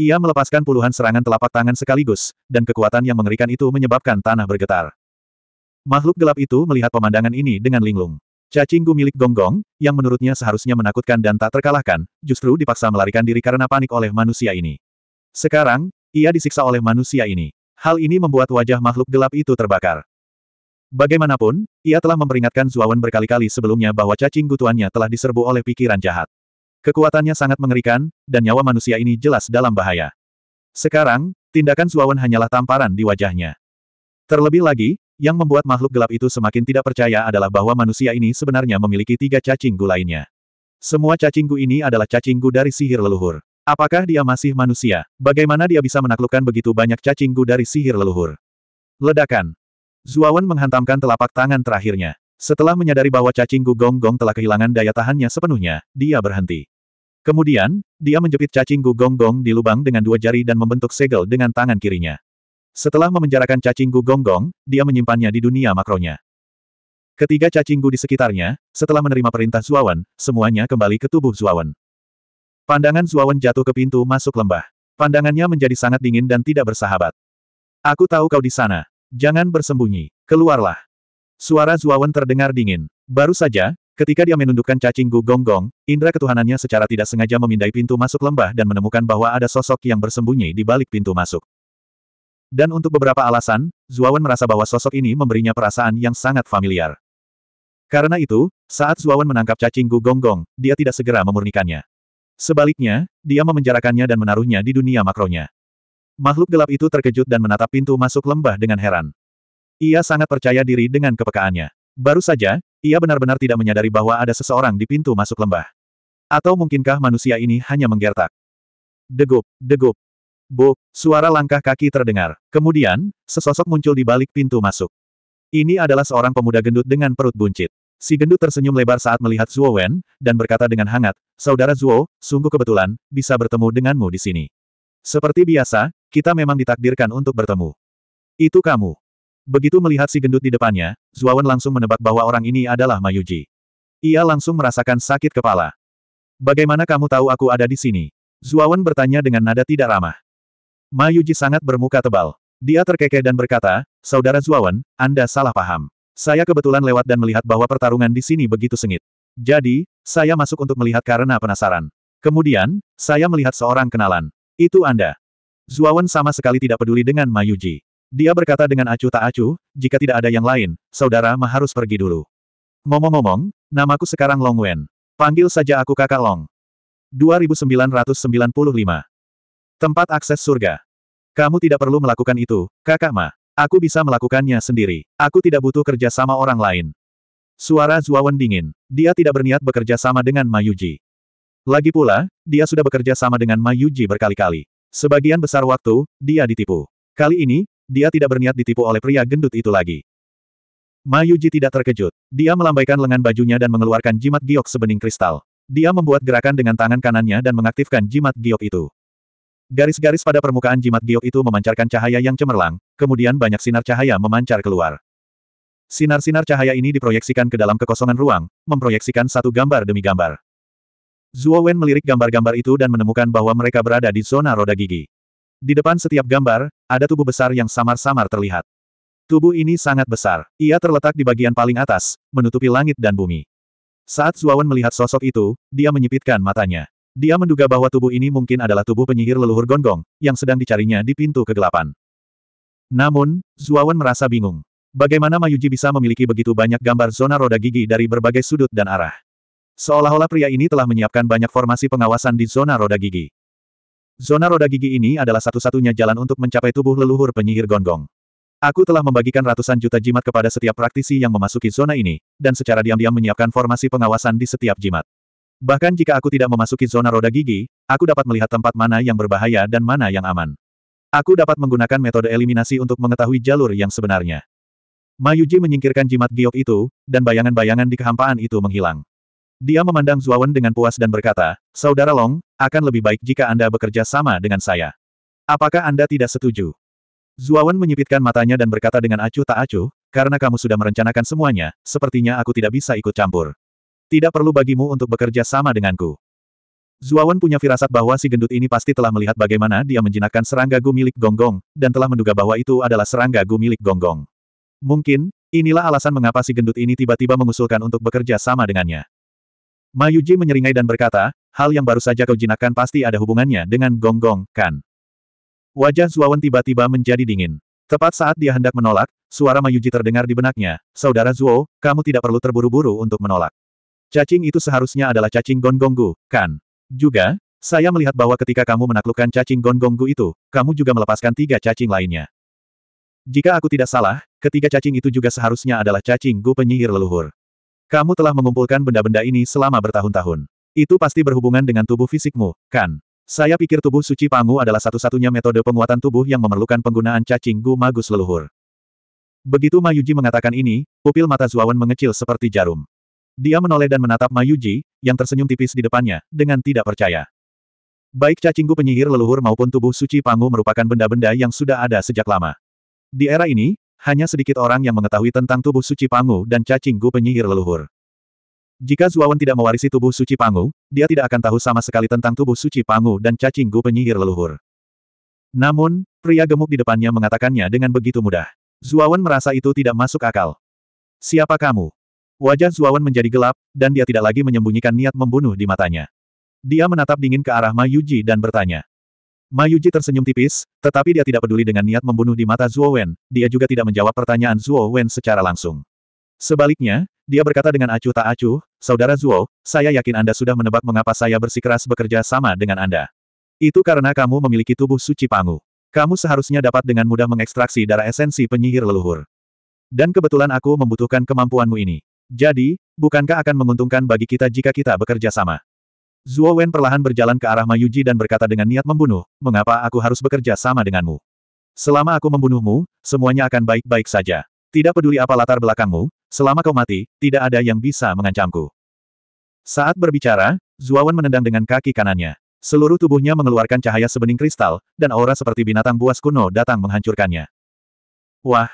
Ia melepaskan puluhan serangan telapak tangan sekaligus, dan kekuatan yang mengerikan itu menyebabkan tanah bergetar. Makhluk gelap itu melihat pemandangan ini dengan linglung. Cacing gu milik Gonggong, -gong, yang menurutnya seharusnya menakutkan dan tak terkalahkan, justru dipaksa melarikan diri karena panik oleh manusia ini. Sekarang, ia disiksa oleh manusia ini. Hal ini membuat wajah makhluk gelap itu terbakar. Bagaimanapun, ia telah memperingatkan Zuawan berkali-kali sebelumnya bahwa cacing gutuannya telah diserbu oleh pikiran jahat. Kekuatannya sangat mengerikan, dan nyawa manusia ini jelas dalam bahaya. Sekarang, tindakan Zuawan hanyalah tamparan di wajahnya. Terlebih lagi, yang membuat makhluk gelap itu semakin tidak percaya adalah bahwa manusia ini sebenarnya memiliki tiga cacing gu lainnya. Semua cacing gu ini adalah cacing gu dari sihir leluhur. Apakah dia masih manusia? Bagaimana dia bisa menaklukkan begitu banyak cacing gu dari sihir leluhur? Ledakan. Zuawan menghantamkan telapak tangan terakhirnya. Setelah menyadari bahwa cacing gu gonggong telah kehilangan daya tahannya sepenuhnya, dia berhenti. Kemudian, dia menjepit cacing gu gonggong di lubang dengan dua jari dan membentuk segel dengan tangan kirinya. Setelah memenjarakan cacing gu gonggong, dia menyimpannya di dunia makronya. Ketiga cacing gu di sekitarnya, setelah menerima perintah Zuawan, semuanya kembali ke tubuh Zuawan. Pandangan Zuawan jatuh ke pintu masuk lembah. Pandangannya menjadi sangat dingin dan tidak bersahabat. Aku tahu kau di sana. Jangan bersembunyi. Keluarlah. Suara Zuawan terdengar dingin. Baru saja, Ketika dia menundukkan cacing gu gonggong, indera ketuhanannya secara tidak sengaja memindai pintu masuk lembah dan menemukan bahwa ada sosok yang bersembunyi di balik pintu masuk. Dan untuk beberapa alasan, Zuawan merasa bahwa sosok ini memberinya perasaan yang sangat familiar. Karena itu, saat Zuawan menangkap cacing Gu Gonggong, dia tidak segera memurnikannya. Sebaliknya, dia memenjarakannya dan menaruhnya di dunia makronya. Makhluk gelap itu terkejut dan menatap pintu masuk lembah dengan heran. Ia sangat percaya diri dengan kepekaannya. Baru saja, ia benar-benar tidak menyadari bahwa ada seseorang di pintu masuk lembah. Atau mungkinkah manusia ini hanya menggertak? Degup, degup, Bu, suara langkah kaki terdengar. Kemudian, sesosok muncul di balik pintu masuk. Ini adalah seorang pemuda gendut dengan perut buncit. Si gendut tersenyum lebar saat melihat Zuo Wen, dan berkata dengan hangat, Saudara Zuo, sungguh kebetulan, bisa bertemu denganmu di sini. Seperti biasa, kita memang ditakdirkan untuk bertemu. Itu kamu. Begitu melihat si gendut di depannya, Zuo Wen langsung menebak bahwa orang ini adalah Mayuji. Ia langsung merasakan sakit kepala. Bagaimana kamu tahu aku ada di sini? Wen bertanya dengan nada tidak ramah. Mayuji sangat bermuka tebal. Dia terkekeh dan berkata, Saudara Zuawan, Anda salah paham. Saya kebetulan lewat dan melihat bahwa pertarungan di sini begitu sengit. Jadi, saya masuk untuk melihat karena penasaran. Kemudian, saya melihat seorang kenalan. Itu Anda. Zuawan sama sekali tidak peduli dengan Mayuji. Dia berkata dengan acuh tak acuh, jika tidak ada yang lain, saudara mah harus pergi dulu. Ngomong-ngomong, namaku sekarang Long Wen. Panggil saja aku kakak Long. 2995 Tempat akses surga. Kamu tidak perlu melakukan itu, kakak Ma. Aku bisa melakukannya sendiri. Aku tidak butuh kerja sama orang lain. Suara Zuawan dingin. Dia tidak berniat bekerja sama dengan Mayuji. Lagi pula, dia sudah bekerja sama dengan Mayuji berkali-kali. Sebagian besar waktu, dia ditipu. Kali ini, dia tidak berniat ditipu oleh pria gendut itu lagi. Mayuji tidak terkejut. Dia melambaikan lengan bajunya dan mengeluarkan jimat giok sebening kristal. Dia membuat gerakan dengan tangan kanannya dan mengaktifkan jimat giok itu. Garis-garis pada permukaan jimat giok itu memancarkan cahaya yang cemerlang, kemudian banyak sinar cahaya memancar keluar. Sinar-sinar cahaya ini diproyeksikan ke dalam kekosongan ruang, memproyeksikan satu gambar demi gambar. Zuo Wen melirik gambar-gambar itu dan menemukan bahwa mereka berada di zona roda gigi. Di depan setiap gambar, ada tubuh besar yang samar-samar terlihat. Tubuh ini sangat besar. Ia terletak di bagian paling atas, menutupi langit dan bumi. Saat Wen melihat sosok itu, dia menyipitkan matanya. Dia menduga bahwa tubuh ini mungkin adalah tubuh penyihir leluhur gonggong, yang sedang dicarinya di pintu kegelapan. Namun, Zuawan merasa bingung. Bagaimana Mayuji bisa memiliki begitu banyak gambar zona roda gigi dari berbagai sudut dan arah? Seolah-olah pria ini telah menyiapkan banyak formasi pengawasan di zona roda gigi. Zona roda gigi ini adalah satu-satunya jalan untuk mencapai tubuh leluhur penyihir gonggong. Aku telah membagikan ratusan juta jimat kepada setiap praktisi yang memasuki zona ini, dan secara diam-diam menyiapkan formasi pengawasan di setiap jimat. Bahkan jika aku tidak memasuki zona roda gigi, aku dapat melihat tempat mana yang berbahaya dan mana yang aman. Aku dapat menggunakan metode eliminasi untuk mengetahui jalur yang sebenarnya. Mayuji menyingkirkan jimat giok itu, dan bayangan-bayangan di kehampaan itu menghilang. Dia memandang Zuawan dengan puas dan berkata, Saudara Long, akan lebih baik jika Anda bekerja sama dengan saya. Apakah Anda tidak setuju? Zuawan menyipitkan matanya dan berkata dengan acuh tak acuh, karena kamu sudah merencanakan semuanya, sepertinya aku tidak bisa ikut campur. Tidak perlu bagimu untuk bekerja sama denganku. Zuawan punya firasat bahwa si gendut ini pasti telah melihat bagaimana dia menjinakkan serangga gu milik Gonggong, dan telah menduga bahwa itu adalah serangga gu milik Gonggong. Mungkin, inilah alasan mengapa si gendut ini tiba-tiba mengusulkan untuk bekerja sama dengannya. Mayuji menyeringai dan berkata, hal yang baru saja kau jinakkan pasti ada hubungannya dengan Gonggong, kan? Wajah Zuawan tiba-tiba menjadi dingin. Tepat saat dia hendak menolak, suara Mayuji terdengar di benaknya, Saudara Zuo, kamu tidak perlu terburu-buru untuk menolak. Cacing itu seharusnya adalah cacing gonggonggu, kan? Juga, saya melihat bahwa ketika kamu menaklukkan cacing gonggonggu itu, kamu juga melepaskan tiga cacing lainnya. Jika aku tidak salah, ketiga cacing itu juga seharusnya adalah cacing gu penyihir leluhur. Kamu telah mengumpulkan benda-benda ini selama bertahun-tahun. Itu pasti berhubungan dengan tubuh fisikmu, kan? Saya pikir tubuh suci Pangu adalah satu-satunya metode penguatan tubuh yang memerlukan penggunaan cacing gu magus leluhur. Begitu Mayuji mengatakan ini, pupil mata Zuawan mengecil seperti jarum. Dia menoleh dan menatap Mayuji, yang tersenyum tipis di depannya, dengan tidak percaya. Baik cacinggu penyihir leluhur maupun tubuh suci Pangu merupakan benda-benda yang sudah ada sejak lama. Di era ini, hanya sedikit orang yang mengetahui tentang tubuh suci Pangu dan cacinggu penyihir leluhur. Jika Zuawan tidak mewarisi tubuh suci Pangu, dia tidak akan tahu sama sekali tentang tubuh suci Pangu dan cacing penyihir leluhur. Namun, pria gemuk di depannya mengatakannya dengan begitu mudah. Zuawan merasa itu tidak masuk akal. Siapa kamu? Wajah Zuawan menjadi gelap, dan dia tidak lagi menyembunyikan niat membunuh di matanya. Dia menatap dingin ke arah Mayuji dan bertanya. Mayuji tersenyum tipis, tetapi dia tidak peduli dengan niat membunuh di mata Zuowen, dia juga tidak menjawab pertanyaan Zuowen secara langsung. Sebaliknya, dia berkata dengan acuh tak acuh, Saudara Zuo, saya yakin Anda sudah menebak mengapa saya bersikeras bekerja sama dengan Anda. Itu karena kamu memiliki tubuh suci pangu. Kamu seharusnya dapat dengan mudah mengekstraksi darah esensi penyihir leluhur. Dan kebetulan aku membutuhkan kemampuanmu ini. Jadi, bukankah akan menguntungkan bagi kita jika kita bekerja sama? Zuo Wen perlahan berjalan ke arah Mayuji dan berkata dengan niat membunuh, mengapa aku harus bekerja sama denganmu? Selama aku membunuhmu, semuanya akan baik-baik saja. Tidak peduli apa latar belakangmu, selama kau mati, tidak ada yang bisa mengancamku. Saat berbicara, Zuo Wen menendang dengan kaki kanannya. Seluruh tubuhnya mengeluarkan cahaya sebening kristal, dan aura seperti binatang buas kuno datang menghancurkannya. Wah!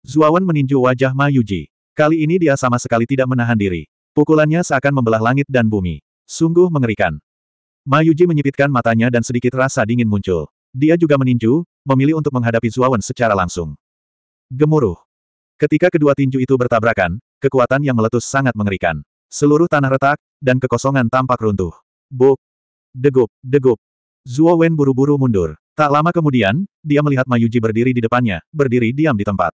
Zuo Wen meninju wajah Mayuji. Kali ini dia sama sekali tidak menahan diri. Pukulannya seakan membelah langit dan bumi. Sungguh mengerikan. Mayuji menyipitkan matanya dan sedikit rasa dingin muncul. Dia juga meninju, memilih untuk menghadapi Zuawan secara langsung. Gemuruh. Ketika kedua tinju itu bertabrakan, kekuatan yang meletus sangat mengerikan. Seluruh tanah retak, dan kekosongan tampak runtuh. Buk. Degup, degup. Zuo buru-buru mundur. Tak lama kemudian, dia melihat Mayuji berdiri di depannya, berdiri diam di tempat.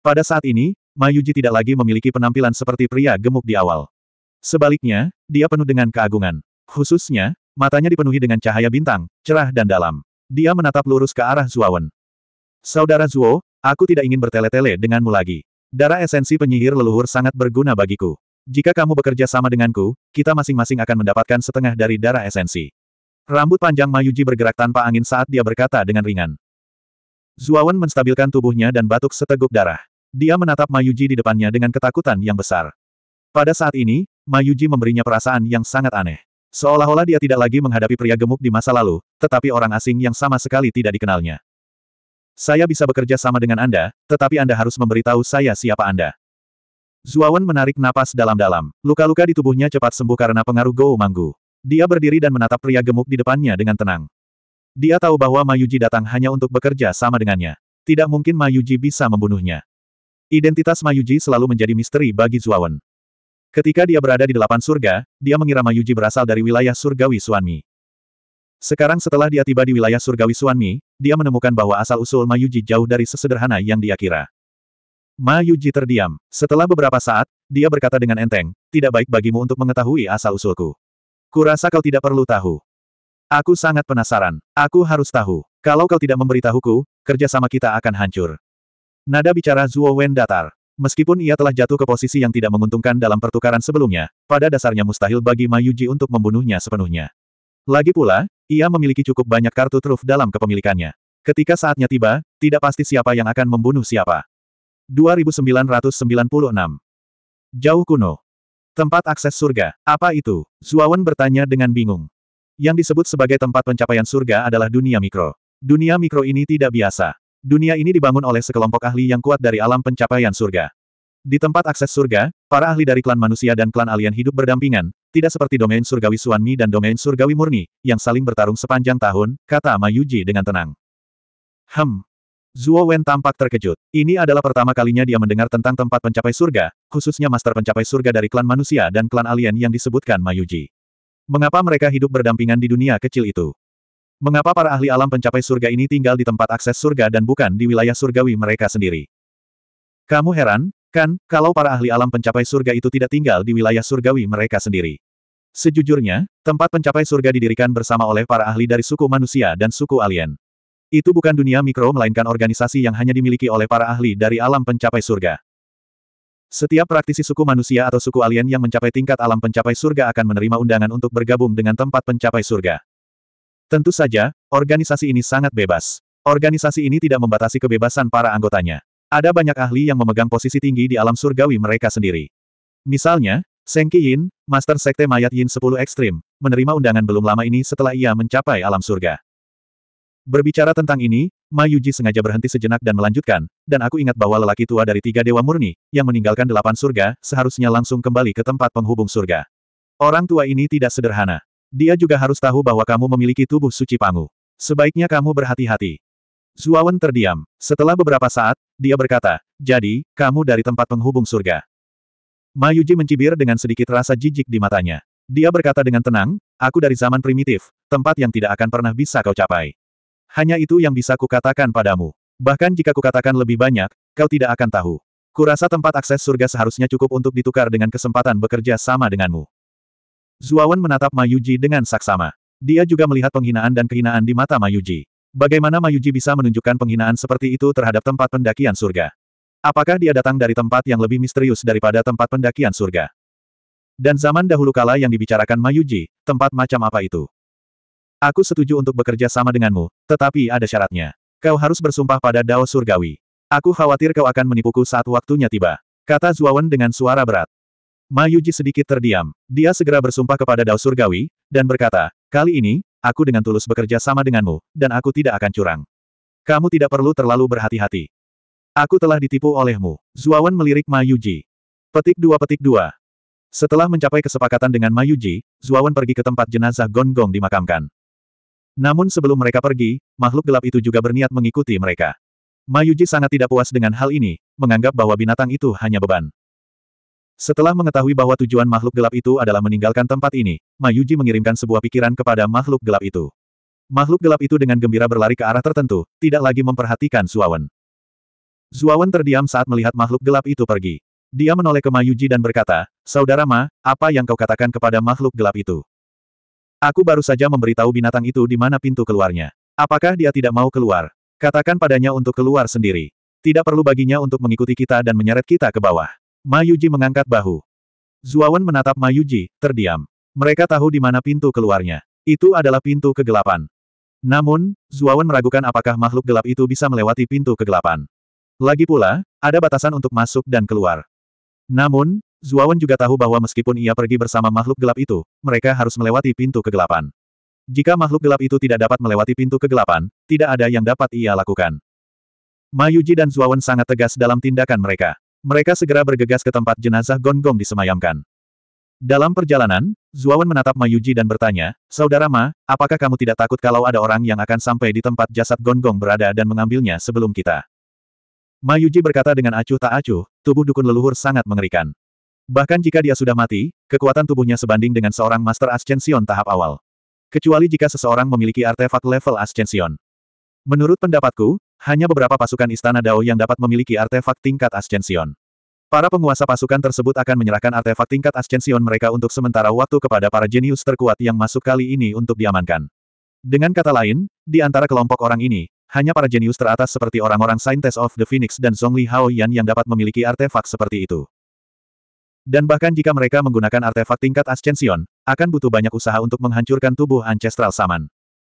Pada saat ini, Mayuji tidak lagi memiliki penampilan seperti pria gemuk di awal. Sebaliknya, dia penuh dengan keagungan. Khususnya, matanya dipenuhi dengan cahaya bintang, cerah dan dalam. Dia menatap lurus ke arah Zuawan. Saudara Zuo, aku tidak ingin bertele-tele denganmu lagi. Darah esensi penyihir leluhur sangat berguna bagiku. Jika kamu bekerja sama denganku, kita masing-masing akan mendapatkan setengah dari darah esensi. Rambut panjang Mayuji bergerak tanpa angin saat dia berkata dengan ringan. Zuawan menstabilkan tubuhnya dan batuk seteguk darah. Dia menatap Mayuji di depannya dengan ketakutan yang besar. Pada saat ini, Mayuji memberinya perasaan yang sangat aneh. Seolah-olah dia tidak lagi menghadapi pria gemuk di masa lalu, tetapi orang asing yang sama sekali tidak dikenalnya. Saya bisa bekerja sama dengan Anda, tetapi Anda harus memberitahu saya siapa Anda. Zuawan menarik napas dalam-dalam. Luka-luka di tubuhnya cepat sembuh karena pengaruh Gou Manggu. Dia berdiri dan menatap pria gemuk di depannya dengan tenang. Dia tahu bahwa Mayuji datang hanya untuk bekerja sama dengannya. Tidak mungkin Mayuji bisa membunuhnya. Identitas Mayuji selalu menjadi misteri bagi Zuawan. Ketika dia berada di delapan surga, dia mengira Mayuji berasal dari wilayah surgawi Suanmi. Sekarang setelah dia tiba di wilayah surgawi Suanmi, dia menemukan bahwa asal-usul Mayuji jauh dari sesederhana yang dia kira. Mayuji terdiam. Setelah beberapa saat, dia berkata dengan enteng, tidak baik bagimu untuk mengetahui asal-usulku. Kurasa kau tidak perlu tahu. Aku sangat penasaran. Aku harus tahu. Kalau kau tidak memberitahuku, kerjasama kita akan hancur. Nada bicara Zuo Wen datar. Meskipun ia telah jatuh ke posisi yang tidak menguntungkan dalam pertukaran sebelumnya, pada dasarnya mustahil bagi Mayuji untuk membunuhnya sepenuhnya. Lagi pula, ia memiliki cukup banyak kartu truf dalam kepemilikannya. Ketika saatnya tiba, tidak pasti siapa yang akan membunuh siapa. 2996 Jauh kuno. Tempat akses surga. Apa itu? Zuawan bertanya dengan bingung. Yang disebut sebagai tempat pencapaian surga adalah dunia mikro. Dunia mikro ini tidak biasa. Dunia ini dibangun oleh sekelompok ahli yang kuat dari alam pencapaian surga. Di tempat akses surga, para ahli dari klan manusia dan klan alien hidup berdampingan, tidak seperti domain surgawi Suanmi dan domain surgawi murni, yang saling bertarung sepanjang tahun, kata Mayuji dengan tenang. Hem. Zuo Wen tampak terkejut. Ini adalah pertama kalinya dia mendengar tentang tempat pencapai surga, khususnya master pencapai surga dari klan manusia dan klan alien yang disebutkan Mayuji. Mengapa mereka hidup berdampingan di dunia kecil itu? Mengapa para ahli alam pencapai surga ini tinggal di tempat akses surga dan bukan di wilayah surgawi mereka sendiri? Kamu heran, kan, kalau para ahli alam pencapai surga itu tidak tinggal di wilayah surgawi mereka sendiri? Sejujurnya, tempat pencapai surga didirikan bersama oleh para ahli dari suku manusia dan suku alien. Itu bukan dunia mikro melainkan organisasi yang hanya dimiliki oleh para ahli dari alam pencapai surga. Setiap praktisi suku manusia atau suku alien yang mencapai tingkat alam pencapai surga akan menerima undangan untuk bergabung dengan tempat pencapai surga. Tentu saja, organisasi ini sangat bebas. Organisasi ini tidak membatasi kebebasan para anggotanya. Ada banyak ahli yang memegang posisi tinggi di alam surgawi mereka sendiri. Misalnya, Seng Yin, Master Sekte Mayat Yin 10 Ekstrim, menerima undangan belum lama ini setelah ia mencapai alam surga. Berbicara tentang ini, Ma Yuji sengaja berhenti sejenak dan melanjutkan, dan aku ingat bahwa lelaki tua dari tiga dewa murni, yang meninggalkan delapan surga, seharusnya langsung kembali ke tempat penghubung surga. Orang tua ini tidak sederhana. Dia juga harus tahu bahwa kamu memiliki tubuh suci Pangu. Sebaiknya kamu berhati-hati. Zuawan terdiam. Setelah beberapa saat, dia berkata, Jadi, kamu dari tempat penghubung surga. Mayuji mencibir dengan sedikit rasa jijik di matanya. Dia berkata dengan tenang, Aku dari zaman primitif, tempat yang tidak akan pernah bisa kau capai. Hanya itu yang bisa kukatakan padamu. Bahkan jika kukatakan lebih banyak, kau tidak akan tahu. Kurasa tempat akses surga seharusnya cukup untuk ditukar dengan kesempatan bekerja sama denganmu. Zuawan menatap Mayuji dengan saksama. Dia juga melihat penghinaan dan kehinaan di mata Mayuji. Bagaimana Mayuji bisa menunjukkan penghinaan seperti itu terhadap tempat pendakian surga? Apakah dia datang dari tempat yang lebih misterius daripada tempat pendakian surga? Dan zaman dahulu kala yang dibicarakan Mayuji, tempat macam apa itu? Aku setuju untuk bekerja sama denganmu, tetapi ada syaratnya. Kau harus bersumpah pada Dao Surgawi. Aku khawatir kau akan menipuku saat waktunya tiba. Kata Zuawan dengan suara berat. Mayuji sedikit terdiam. Dia segera bersumpah kepada Dao Surgawi, dan berkata, kali ini, aku dengan tulus bekerja sama denganmu, dan aku tidak akan curang. Kamu tidak perlu terlalu berhati-hati. Aku telah ditipu olehmu. Zuawan melirik Mayuji. Petik dua petik dua. Setelah mencapai kesepakatan dengan Mayuji, Zuawan pergi ke tempat jenazah Gong Gong dimakamkan. Namun sebelum mereka pergi, makhluk gelap itu juga berniat mengikuti mereka. Mayuji sangat tidak puas dengan hal ini, menganggap bahwa binatang itu hanya beban. Setelah mengetahui bahwa tujuan makhluk gelap itu adalah meninggalkan tempat ini, Mayuji mengirimkan sebuah pikiran kepada makhluk gelap itu. Makhluk gelap itu dengan gembira berlari ke arah tertentu, tidak lagi memperhatikan Zuawan. Zuawan terdiam saat melihat makhluk gelap itu pergi. Dia menoleh ke Mayuji dan berkata, Saudara Ma, apa yang kau katakan kepada makhluk gelap itu? Aku baru saja memberitahu binatang itu di mana pintu keluarnya. Apakah dia tidak mau keluar? Katakan padanya untuk keluar sendiri. Tidak perlu baginya untuk mengikuti kita dan menyeret kita ke bawah. Mayuji mengangkat bahu. Zuawan menatap Mayuji, terdiam. Mereka tahu di mana pintu keluarnya. Itu adalah pintu kegelapan. Namun, Zuawan meragukan apakah makhluk gelap itu bisa melewati pintu kegelapan. Lagi pula, ada batasan untuk masuk dan keluar. Namun, Zuawan juga tahu bahwa meskipun ia pergi bersama makhluk gelap itu, mereka harus melewati pintu kegelapan. Jika makhluk gelap itu tidak dapat melewati pintu kegelapan, tidak ada yang dapat ia lakukan. Mayuji dan Zuawan sangat tegas dalam tindakan mereka. Mereka segera bergegas ke tempat jenazah Gonggong disemayamkan. Dalam perjalanan, Zuawan menatap Mayuji dan bertanya, Saudara Ma, apakah kamu tidak takut kalau ada orang yang akan sampai di tempat jasad Gonggong berada dan mengambilnya sebelum kita? Mayuji berkata dengan acuh tak acuh, tubuh dukun leluhur sangat mengerikan. Bahkan jika dia sudah mati, kekuatan tubuhnya sebanding dengan seorang Master Ascension tahap awal. Kecuali jika seseorang memiliki artefak level Ascension. Menurut pendapatku, hanya beberapa pasukan Istana Dao yang dapat memiliki artefak tingkat ascension. Para penguasa pasukan tersebut akan menyerahkan artefak tingkat ascension mereka untuk sementara waktu kepada para jenius terkuat yang masuk kali ini untuk diamankan. Dengan kata lain, di antara kelompok orang ini, hanya para jenius teratas seperti orang-orang Scientist of the Phoenix dan Zhongli Yan yang dapat memiliki artefak seperti itu. Dan bahkan jika mereka menggunakan artefak tingkat ascension, akan butuh banyak usaha untuk menghancurkan tubuh Ancestral Saman.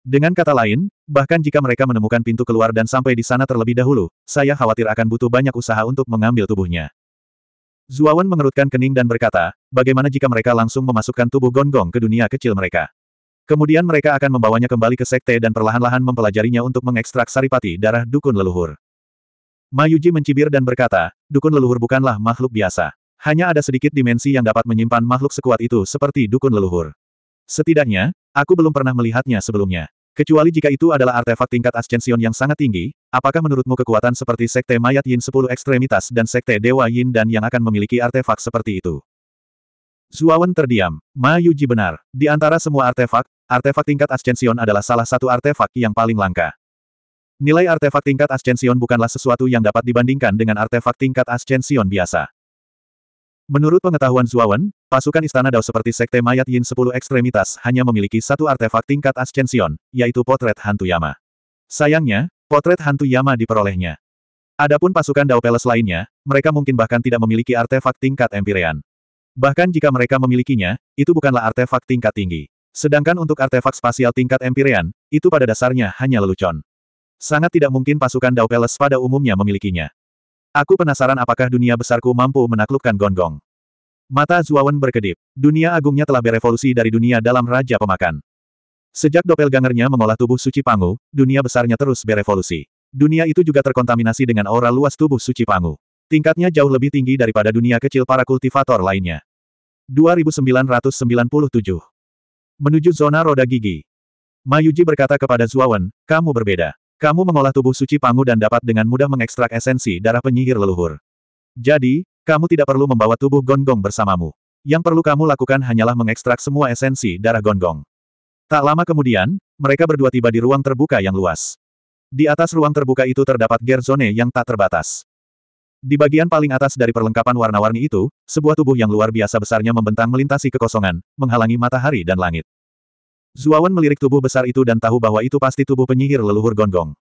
Dengan kata lain, bahkan jika mereka menemukan pintu keluar dan sampai di sana terlebih dahulu, saya khawatir akan butuh banyak usaha untuk mengambil tubuhnya. Zuawan mengerutkan kening dan berkata, bagaimana jika mereka langsung memasukkan tubuh gonggong ke dunia kecil mereka. Kemudian mereka akan membawanya kembali ke sekte dan perlahan-lahan mempelajarinya untuk mengekstrak saripati darah dukun leluhur. Mayuji mencibir dan berkata, dukun leluhur bukanlah makhluk biasa. Hanya ada sedikit dimensi yang dapat menyimpan makhluk sekuat itu seperti dukun leluhur. Setidaknya, aku belum pernah melihatnya sebelumnya. Kecuali jika itu adalah artefak tingkat ascension yang sangat tinggi, apakah menurutmu kekuatan seperti Sekte Mayat Yin 10 Ekstremitas dan Sekte Dewa Yin dan yang akan memiliki artefak seperti itu? Zuawan terdiam. Ma Yuji benar. Di antara semua artefak, artefak tingkat ascension adalah salah satu artefak yang paling langka. Nilai artefak tingkat ascension bukanlah sesuatu yang dapat dibandingkan dengan artefak tingkat ascension biasa. Menurut pengetahuan Zuawan, pasukan Istana Dao seperti Sekte Mayat Yin 10 Ekstremitas hanya memiliki satu artefak tingkat Ascension, yaitu potret hantu Yama. Sayangnya, potret hantu Yama diperolehnya. Adapun pasukan Dao Palace lainnya, mereka mungkin bahkan tidak memiliki artefak tingkat Empirean. Bahkan jika mereka memilikinya, itu bukanlah artefak tingkat tinggi. Sedangkan untuk artefak spasial tingkat Empirean, itu pada dasarnya hanya lelucon. Sangat tidak mungkin pasukan Dao Palace pada umumnya memilikinya. Aku penasaran apakah dunia besarku mampu menaklukkan gonggong. Mata Zuawan berkedip. Dunia agungnya telah berevolusi dari dunia dalam Raja Pemakan. Sejak doppelgangernya mengolah tubuh suci Pangu, dunia besarnya terus berevolusi. Dunia itu juga terkontaminasi dengan aura luas tubuh suci Pangu. Tingkatnya jauh lebih tinggi daripada dunia kecil para kultivator lainnya. 2997 Menuju zona roda gigi. Mayuji berkata kepada Zuawan, kamu berbeda. Kamu mengolah tubuh suci Pangu dan dapat dengan mudah mengekstrak esensi darah penyihir leluhur. Jadi, kamu tidak perlu membawa tubuh gonggong bersamamu. Yang perlu kamu lakukan hanyalah mengekstrak semua esensi darah gonggong. Tak lama kemudian, mereka berdua tiba di ruang terbuka yang luas. Di atas ruang terbuka itu terdapat gerzone yang tak terbatas. Di bagian paling atas dari perlengkapan warna-warni itu, sebuah tubuh yang luar biasa besarnya membentang melintasi kekosongan, menghalangi matahari dan langit. Zuawan melirik tubuh besar itu dan tahu bahwa itu pasti tubuh penyihir leluhur gonggong.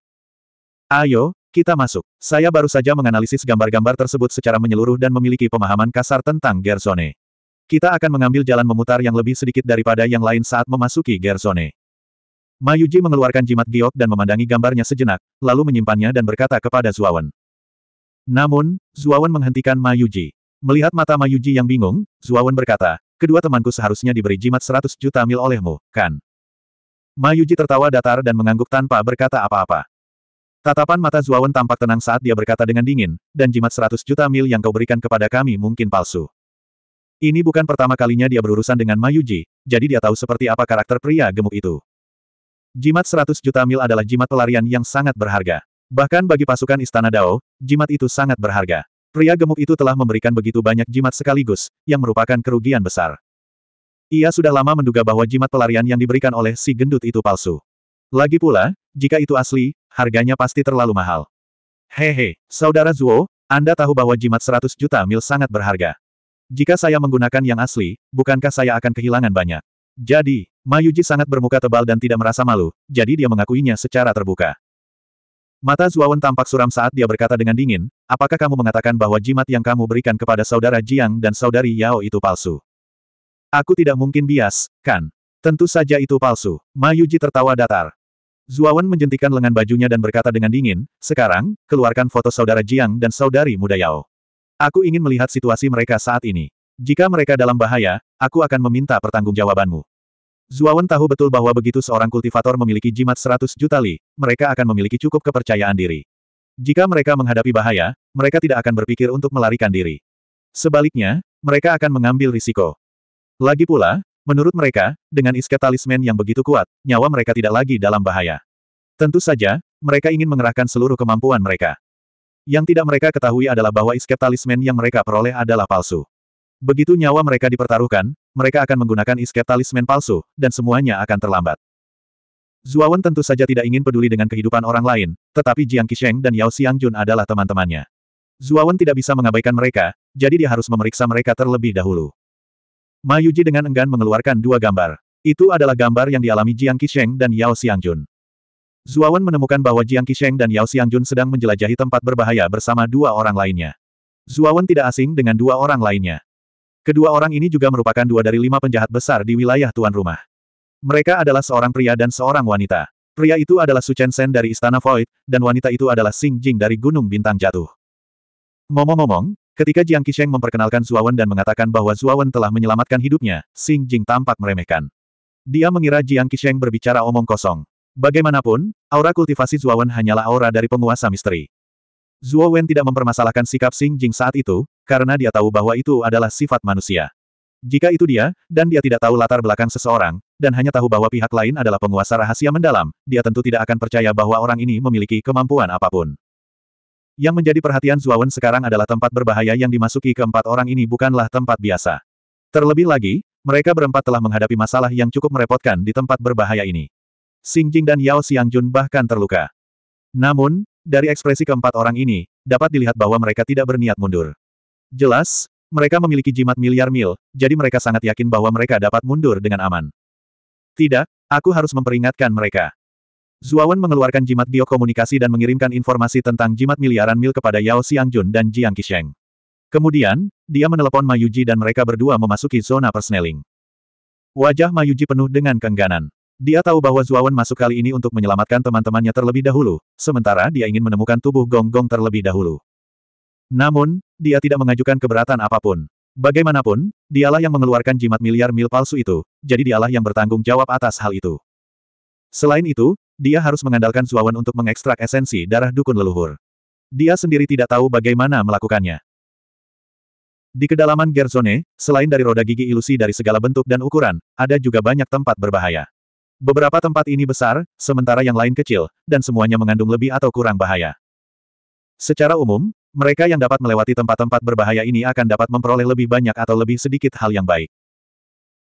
Ayo, kita masuk. Saya baru saja menganalisis gambar-gambar tersebut secara menyeluruh dan memiliki pemahaman kasar tentang Gerzone. Kita akan mengambil jalan memutar yang lebih sedikit daripada yang lain saat memasuki Gerzone. Mayuji mengeluarkan jimat giok dan memandangi gambarnya sejenak, lalu menyimpannya dan berkata kepada Zuawan. Namun, Zuawan menghentikan Mayuji. Melihat mata Mayuji yang bingung, Zuawan berkata, Kedua temanku seharusnya diberi jimat 100 juta mil olehmu, kan? Mayuji tertawa datar dan mengangguk tanpa berkata apa-apa. Tatapan mata Zuawan tampak tenang saat dia berkata dengan dingin, dan jimat 100 juta mil yang kau berikan kepada kami mungkin palsu. Ini bukan pertama kalinya dia berurusan dengan Mayuji, jadi dia tahu seperti apa karakter pria gemuk itu. Jimat 100 juta mil adalah jimat pelarian yang sangat berharga. Bahkan bagi pasukan Istana Dao, jimat itu sangat berharga. Pria gemuk itu telah memberikan begitu banyak jimat sekaligus, yang merupakan kerugian besar. Ia sudah lama menduga bahwa jimat pelarian yang diberikan oleh si gendut itu palsu. Lagi pula, jika itu asli, harganya pasti terlalu mahal. Hehe, Saudara Zuo, Anda tahu bahwa jimat 100 juta mil sangat berharga. Jika saya menggunakan yang asli, bukankah saya akan kehilangan banyak? Jadi, Mayuji sangat bermuka tebal dan tidak merasa malu, jadi dia mengakuinya secara terbuka. Mata Zuawan tampak suram saat dia berkata dengan dingin, apakah kamu mengatakan bahwa jimat yang kamu berikan kepada saudara Jiang dan saudari Yao itu palsu? Aku tidak mungkin bias, kan? Tentu saja itu palsu. Ma Yuji tertawa datar. Zuawan menjentikan lengan bajunya dan berkata dengan dingin, sekarang, keluarkan foto saudara Jiang dan saudari muda Yao. Aku ingin melihat situasi mereka saat ini. Jika mereka dalam bahaya, aku akan meminta pertanggungjawabanmu. Zuawan tahu betul bahwa begitu seorang kultivator memiliki jimat 100 juta li, mereka akan memiliki cukup kepercayaan diri. Jika mereka menghadapi bahaya, mereka tidak akan berpikir untuk melarikan diri. Sebaliknya, mereka akan mengambil risiko. Lagi pula, menurut mereka, dengan isket talisman yang begitu kuat, nyawa mereka tidak lagi dalam bahaya. Tentu saja, mereka ingin mengerahkan seluruh kemampuan mereka. Yang tidak mereka ketahui adalah bahwa isket talisman yang mereka peroleh adalah palsu. Begitu nyawa mereka dipertaruhkan, mereka akan menggunakan isket talisman palsu, dan semuanya akan terlambat. Zuawan tentu saja tidak ingin peduli dengan kehidupan orang lain, tetapi Jiang Qisheng dan Yao Xiangjun adalah teman-temannya. Zuawan tidak bisa mengabaikan mereka, jadi dia harus memeriksa mereka terlebih dahulu. Ma Yuji dengan enggan mengeluarkan dua gambar. Itu adalah gambar yang dialami Jiang Qisheng dan Yao Xiangjun. Zuawan menemukan bahwa Jiang Qisheng dan Yao Xiangjun sedang menjelajahi tempat berbahaya bersama dua orang lainnya. Zuawan tidak asing dengan dua orang lainnya. Kedua orang ini juga merupakan dua dari lima penjahat besar di wilayah tuan rumah. Mereka adalah seorang pria dan seorang wanita. Pria itu adalah Su Chen Sen dari Istana Void, dan wanita itu adalah Xing Jing dari Gunung Bintang Jatuh. Momong-momong, ketika Jiang Qisheng memperkenalkan Zuawan dan mengatakan bahwa Zuawan telah menyelamatkan hidupnya, Xing Jing tampak meremehkan. Dia mengira Jiang Qisheng berbicara omong kosong. Bagaimanapun, aura kultivasi Zuawan hanyalah aura dari penguasa misteri. Zuo Wen tidak mempermasalahkan sikap Xing Jing saat itu, karena dia tahu bahwa itu adalah sifat manusia. Jika itu dia, dan dia tidak tahu latar belakang seseorang, dan hanya tahu bahwa pihak lain adalah penguasa rahasia mendalam, dia tentu tidak akan percaya bahwa orang ini memiliki kemampuan apapun. Yang menjadi perhatian Wen sekarang adalah tempat berbahaya yang dimasuki keempat orang ini bukanlah tempat biasa. Terlebih lagi, mereka berempat telah menghadapi masalah yang cukup merepotkan di tempat berbahaya ini. Xing Jing dan Yao Jun bahkan terluka. Namun, dari ekspresi keempat orang ini, dapat dilihat bahwa mereka tidak berniat mundur. Jelas, mereka memiliki jimat miliar mil, jadi mereka sangat yakin bahwa mereka dapat mundur dengan aman. Tidak, aku harus memperingatkan mereka. Zuawan mengeluarkan jimat biokomunikasi dan mengirimkan informasi tentang jimat miliaran mil kepada Yao Xiangjun dan Jiang Qisheng. Kemudian, dia menelepon Mayuji dan mereka berdua memasuki zona persneling. Wajah Mayuji penuh dengan kengganan. Dia tahu bahwa Zuawan masuk kali ini untuk menyelamatkan teman-temannya terlebih dahulu, sementara dia ingin menemukan tubuh Gonggong -gong terlebih dahulu. Namun, dia tidak mengajukan keberatan apapun. Bagaimanapun, dialah yang mengeluarkan jimat miliar mil palsu itu, jadi dialah yang bertanggung jawab atas hal itu. Selain itu, dia harus mengandalkan Zuawan untuk mengekstrak esensi darah dukun leluhur. Dia sendiri tidak tahu bagaimana melakukannya. Di kedalaman Gerzone, selain dari roda gigi ilusi dari segala bentuk dan ukuran, ada juga banyak tempat berbahaya. Beberapa tempat ini besar, sementara yang lain kecil, dan semuanya mengandung lebih atau kurang bahaya. Secara umum, mereka yang dapat melewati tempat-tempat berbahaya ini akan dapat memperoleh lebih banyak atau lebih sedikit hal yang baik.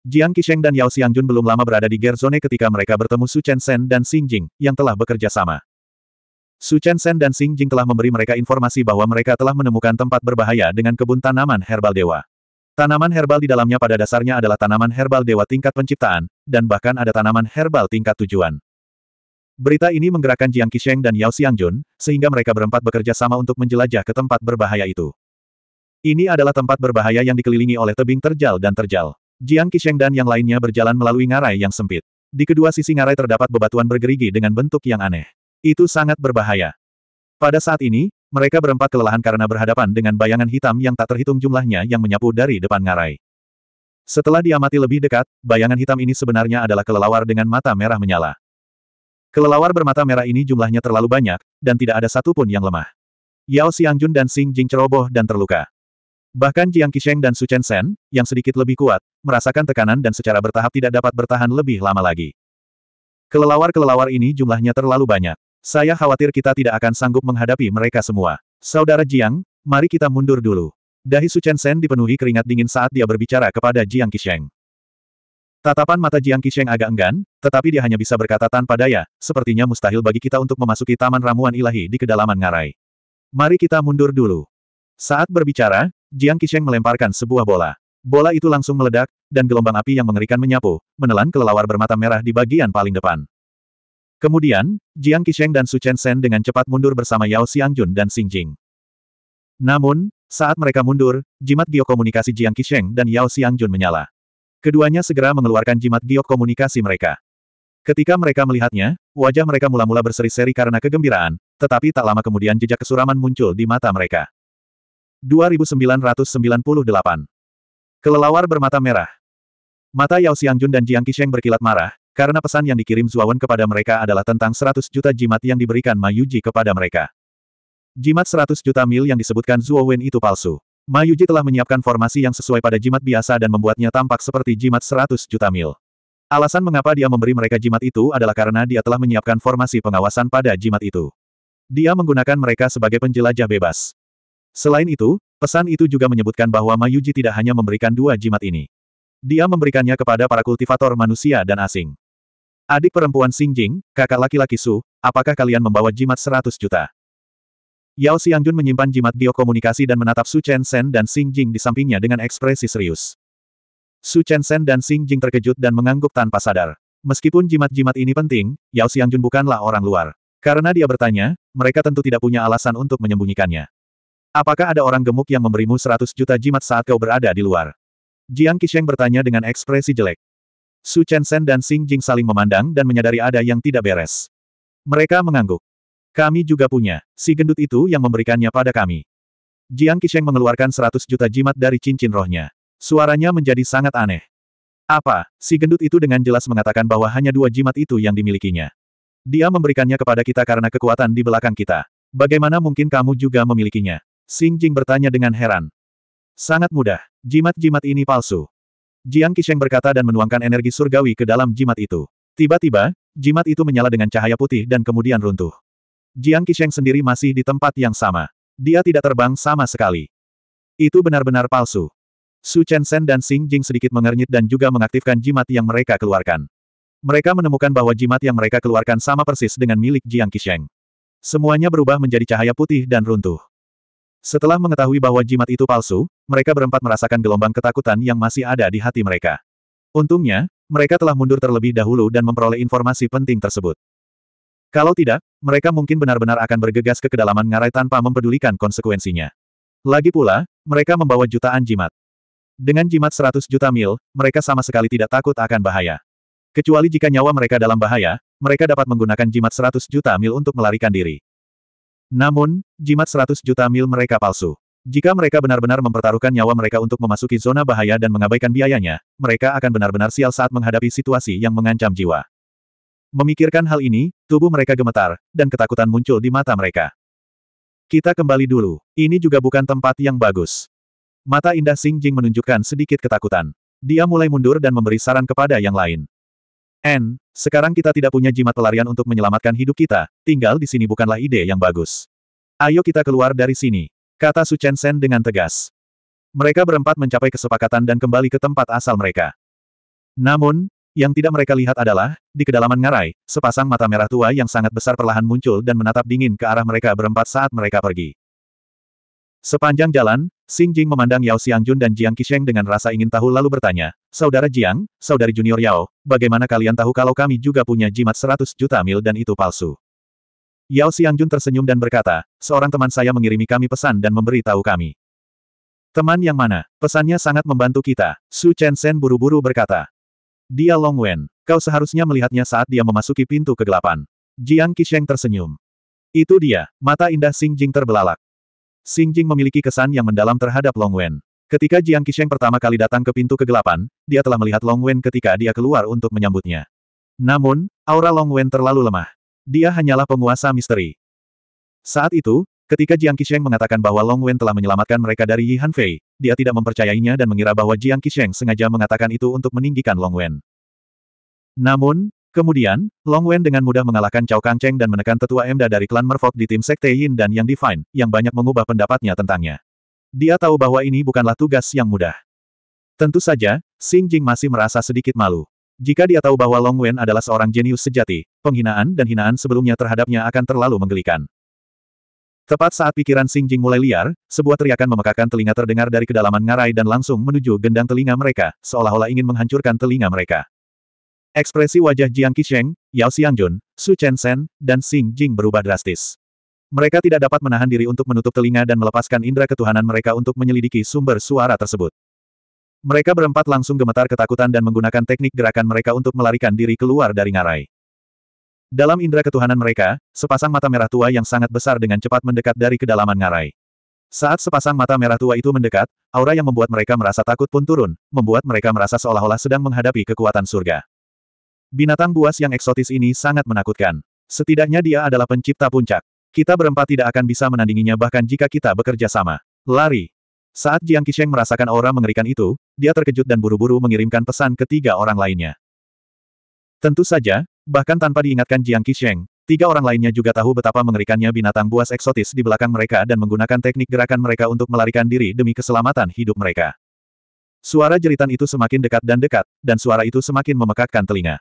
Jiang Qisheng dan Yao Xiangjun belum lama berada di Gerzone ketika mereka bertemu Su Chen Shen dan Xing Jing, yang telah bekerja sama. Su Chen Shen dan Xing Jing telah memberi mereka informasi bahwa mereka telah menemukan tempat berbahaya dengan kebun tanaman herbal dewa. Tanaman herbal di dalamnya pada dasarnya adalah tanaman herbal dewa tingkat penciptaan, dan bahkan ada tanaman herbal tingkat tujuan. Berita ini menggerakkan Jiang Qisheng dan Yao Xiangjun, sehingga mereka berempat bekerja sama untuk menjelajah ke tempat berbahaya itu. Ini adalah tempat berbahaya yang dikelilingi oleh tebing terjal dan terjal. Jiang Qisheng dan yang lainnya berjalan melalui ngarai yang sempit. Di kedua sisi ngarai terdapat bebatuan bergerigi dengan bentuk yang aneh. Itu sangat berbahaya. Pada saat ini, mereka berempat kelelahan karena berhadapan dengan bayangan hitam yang tak terhitung jumlahnya yang menyapu dari depan ngarai. Setelah diamati lebih dekat, bayangan hitam ini sebenarnya adalah kelelawar dengan mata merah menyala. Kelelawar bermata merah ini jumlahnya terlalu banyak, dan tidak ada satupun yang lemah. Yao Xiangjun dan Xing Jing ceroboh dan terluka. Bahkan Jiang Qisheng dan Su Chen Shen, yang sedikit lebih kuat, merasakan tekanan dan secara bertahap tidak dapat bertahan lebih lama lagi. Kelelawar-kelelawar ini jumlahnya terlalu banyak. Saya khawatir kita tidak akan sanggup menghadapi mereka semua. Saudara Jiang, mari kita mundur dulu. Dahi Su Chen Sen dipenuhi keringat dingin saat dia berbicara kepada Jiang Qisheng. Tatapan mata Jiang Qisheng agak enggan, tetapi dia hanya bisa berkata tanpa daya, sepertinya mustahil bagi kita untuk memasuki taman ramuan ilahi di kedalaman ngarai. Mari kita mundur dulu. Saat berbicara, Jiang Qisheng melemparkan sebuah bola. Bola itu langsung meledak, dan gelombang api yang mengerikan menyapu, menelan kelelawar bermata merah di bagian paling depan. Kemudian, Jiang Qisheng dan Su Chen Shen dengan cepat mundur bersama Yao Xiangjun dan Xing Jing. Namun, saat mereka mundur, jimat giok komunikasi Jiang Qisheng dan Yao Xiangjun menyala. Keduanya segera mengeluarkan jimat giok komunikasi mereka. Ketika mereka melihatnya, wajah mereka mula-mula berseri-seri karena kegembiraan, tetapi tak lama kemudian jejak kesuraman muncul di mata mereka. 2998 Kelelawar bermata merah Mata Yao Xiangjun dan Jiang Qisheng berkilat marah, karena pesan yang dikirim Zuawan kepada mereka adalah tentang 100 juta jimat yang diberikan Ma Yuji kepada mereka. Jimat 100 juta mil yang disebutkan Zuowen itu palsu. Ma Yuji telah menyiapkan formasi yang sesuai pada jimat biasa dan membuatnya tampak seperti jimat 100 juta mil. Alasan mengapa dia memberi mereka jimat itu adalah karena dia telah menyiapkan formasi pengawasan pada jimat itu. Dia menggunakan mereka sebagai penjelajah bebas. Selain itu, pesan itu juga menyebutkan bahwa Mayuji tidak hanya memberikan dua jimat ini. Dia memberikannya kepada para kultivator manusia dan asing. Adik perempuan Xing Jing, kakak laki-laki Su, apakah kalian membawa jimat 100 juta? Yao Xiangjun menyimpan jimat biokomunikasi dan menatap Su Chen Sen dan Xing Jing di sampingnya dengan ekspresi serius. Su Chen Sen dan Xing Jing terkejut dan mengangguk tanpa sadar. Meskipun jimat-jimat ini penting, Yao Xiangjun bukanlah orang luar. Karena dia bertanya, mereka tentu tidak punya alasan untuk menyembunyikannya. Apakah ada orang gemuk yang memberimu 100 juta jimat saat kau berada di luar? Jiang Qisheng bertanya dengan ekspresi jelek. Su Chen-sen dan Xing Jing saling memandang dan menyadari ada yang tidak beres. Mereka mengangguk. Kami juga punya, si gendut itu yang memberikannya pada kami. Jiang Qisheng mengeluarkan 100 juta jimat dari cincin rohnya. Suaranya menjadi sangat aneh. Apa, si gendut itu dengan jelas mengatakan bahwa hanya dua jimat itu yang dimilikinya. Dia memberikannya kepada kita karena kekuatan di belakang kita. Bagaimana mungkin kamu juga memilikinya? Xing Jing bertanya dengan heran. Sangat mudah. Jimat-jimat ini palsu. Jiang Qisheng berkata dan menuangkan energi surgawi ke dalam jimat itu. Tiba-tiba, jimat itu menyala dengan cahaya putih dan kemudian runtuh. Jiang Qisheng sendiri masih di tempat yang sama. Dia tidak terbang sama sekali. Itu benar-benar palsu. Su Chen Shen dan Xing Jing sedikit mengernyit dan juga mengaktifkan jimat yang mereka keluarkan. Mereka menemukan bahwa jimat yang mereka keluarkan sama persis dengan milik Jiang Qisheng. Semuanya berubah menjadi cahaya putih dan runtuh. Setelah mengetahui bahwa jimat itu palsu, mereka berempat merasakan gelombang ketakutan yang masih ada di hati mereka. Untungnya, mereka telah mundur terlebih dahulu dan memperoleh informasi penting tersebut. Kalau tidak, mereka mungkin benar-benar akan bergegas ke kedalaman ngarai tanpa mempedulikan konsekuensinya. Lagi pula, mereka membawa jutaan jimat. Dengan jimat 100 juta mil, mereka sama sekali tidak takut akan bahaya. Kecuali jika nyawa mereka dalam bahaya, mereka dapat menggunakan jimat 100 juta mil untuk melarikan diri. Namun, jimat 100 juta mil mereka palsu. Jika mereka benar-benar mempertaruhkan nyawa mereka untuk memasuki zona bahaya dan mengabaikan biayanya, mereka akan benar-benar sial saat menghadapi situasi yang mengancam jiwa. Memikirkan hal ini, tubuh mereka gemetar, dan ketakutan muncul di mata mereka. Kita kembali dulu, ini juga bukan tempat yang bagus. Mata indah Sing Jing menunjukkan sedikit ketakutan. Dia mulai mundur dan memberi saran kepada yang lain. N, sekarang kita tidak punya jimat pelarian untuk menyelamatkan hidup kita, tinggal di sini bukanlah ide yang bagus. Ayo kita keluar dari sini, kata Su Chen Sen dengan tegas. Mereka berempat mencapai kesepakatan dan kembali ke tempat asal mereka. Namun, yang tidak mereka lihat adalah, di kedalaman ngarai, sepasang mata merah tua yang sangat besar perlahan muncul dan menatap dingin ke arah mereka berempat saat mereka pergi. Sepanjang jalan, Xing Jing memandang Yao Xiangjun dan Jiang Qisheng dengan rasa ingin tahu lalu bertanya, Saudara Jiang, Saudari Junior Yao, bagaimana kalian tahu kalau kami juga punya jimat 100 juta mil dan itu palsu? Yao Xiangjun tersenyum dan berkata, seorang teman saya mengirimi kami pesan dan memberi tahu kami. Teman yang mana? Pesannya sangat membantu kita, Su Chen Sen buru-buru berkata. Dia Long Wen, kau seharusnya melihatnya saat dia memasuki pintu kegelapan. Jiang Qisheng tersenyum. Itu dia, mata indah Xing Jing terbelalak. Xing Jing memiliki kesan yang mendalam terhadap Long Wen. Ketika Jiang Qisheng pertama kali datang ke pintu kegelapan, dia telah melihat Long Wen ketika dia keluar untuk menyambutnya. Namun, aura Long Wen terlalu lemah. Dia hanyalah penguasa misteri. Saat itu, ketika Jiang Qisheng mengatakan bahwa Long Wen telah menyelamatkan mereka dari Yi Han Fei, dia tidak mempercayainya dan mengira bahwa Jiang Qisheng sengaja mengatakan itu untuk meninggikan Long Wen. Namun, Kemudian, Long Wen dengan mudah mengalahkan Cao Cheng dan menekan tetua Emda dari klan Merfolk di tim Sekte Yin dan Yang Divine, yang banyak mengubah pendapatnya tentangnya. Dia tahu bahwa ini bukanlah tugas yang mudah. Tentu saja, Xing Jing masih merasa sedikit malu. Jika dia tahu bahwa Long Wen adalah seorang jenius sejati, penghinaan dan hinaan sebelumnya terhadapnya akan terlalu menggelikan. Tepat saat pikiran Xing Jing mulai liar, sebuah teriakan memekakan telinga terdengar dari kedalaman ngarai dan langsung menuju gendang telinga mereka, seolah-olah ingin menghancurkan telinga mereka. Ekspresi wajah Jiang Qisheng, Yao Xiangjun, Su chen Shen, dan Xing Jing berubah drastis. Mereka tidak dapat menahan diri untuk menutup telinga dan melepaskan indera ketuhanan mereka untuk menyelidiki sumber suara tersebut. Mereka berempat langsung gemetar ketakutan dan menggunakan teknik gerakan mereka untuk melarikan diri keluar dari ngarai. Dalam indera ketuhanan mereka, sepasang mata merah tua yang sangat besar dengan cepat mendekat dari kedalaman ngarai. Saat sepasang mata merah tua itu mendekat, aura yang membuat mereka merasa takut pun turun, membuat mereka merasa seolah-olah sedang menghadapi kekuatan surga. Binatang buas yang eksotis ini sangat menakutkan. Setidaknya dia adalah pencipta puncak. Kita berempat tidak akan bisa menandinginya bahkan jika kita bekerja sama. Lari. Saat Jiang Qisheng merasakan aura mengerikan itu, dia terkejut dan buru-buru mengirimkan pesan ke tiga orang lainnya. Tentu saja, bahkan tanpa diingatkan Jiang Qisheng, tiga orang lainnya juga tahu betapa mengerikannya binatang buas eksotis di belakang mereka dan menggunakan teknik gerakan mereka untuk melarikan diri demi keselamatan hidup mereka. Suara jeritan itu semakin dekat dan dekat, dan suara itu semakin memekakkan telinga.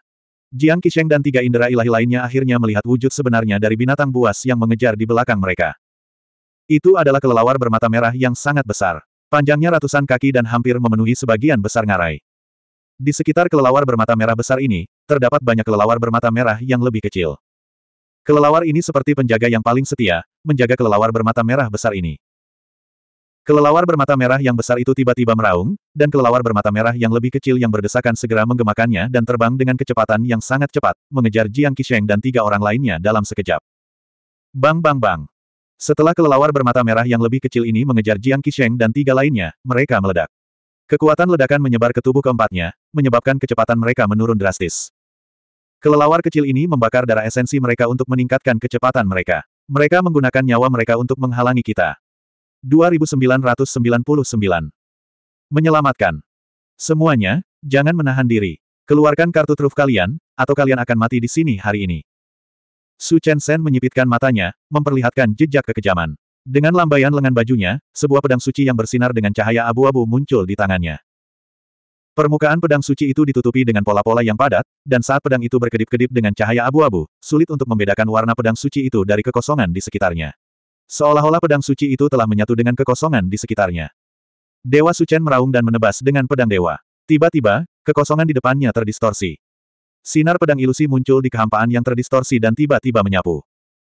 Jiang Qisheng dan tiga indera ilahi lainnya akhirnya melihat wujud sebenarnya dari binatang buas yang mengejar di belakang mereka. Itu adalah kelelawar bermata merah yang sangat besar. Panjangnya ratusan kaki dan hampir memenuhi sebagian besar ngarai. Di sekitar kelelawar bermata merah besar ini, terdapat banyak kelelawar bermata merah yang lebih kecil. Kelelawar ini seperti penjaga yang paling setia, menjaga kelelawar bermata merah besar ini. Kelelawar bermata merah yang besar itu tiba-tiba meraung, dan kelelawar bermata merah yang lebih kecil yang berdesakan segera menggemakannya dan terbang dengan kecepatan yang sangat cepat, mengejar Jiang Qisheng dan tiga orang lainnya dalam sekejap. Bang bang bang. Setelah kelelawar bermata merah yang lebih kecil ini mengejar Jiang Qisheng dan tiga lainnya, mereka meledak. Kekuatan ledakan menyebar ke tubuh keempatnya, menyebabkan kecepatan mereka menurun drastis. Kelelawar kecil ini membakar darah esensi mereka untuk meningkatkan kecepatan mereka. Mereka menggunakan nyawa mereka untuk menghalangi kita. 2999. Menyelamatkan. Semuanya, jangan menahan diri. Keluarkan kartu truf kalian, atau kalian akan mati di sini hari ini. Su Chen Sen menyipitkan matanya, memperlihatkan jejak kekejaman. Dengan lambaian lengan bajunya, sebuah pedang suci yang bersinar dengan cahaya abu-abu muncul di tangannya. Permukaan pedang suci itu ditutupi dengan pola-pola yang padat, dan saat pedang itu berkedip-kedip dengan cahaya abu-abu, sulit untuk membedakan warna pedang suci itu dari kekosongan di sekitarnya. Seolah-olah pedang suci itu telah menyatu dengan kekosongan di sekitarnya. Dewa Sucen meraung dan menebas dengan pedang dewa. Tiba-tiba, kekosongan di depannya terdistorsi. Sinar pedang ilusi muncul di kehampaan yang terdistorsi dan tiba-tiba menyapu.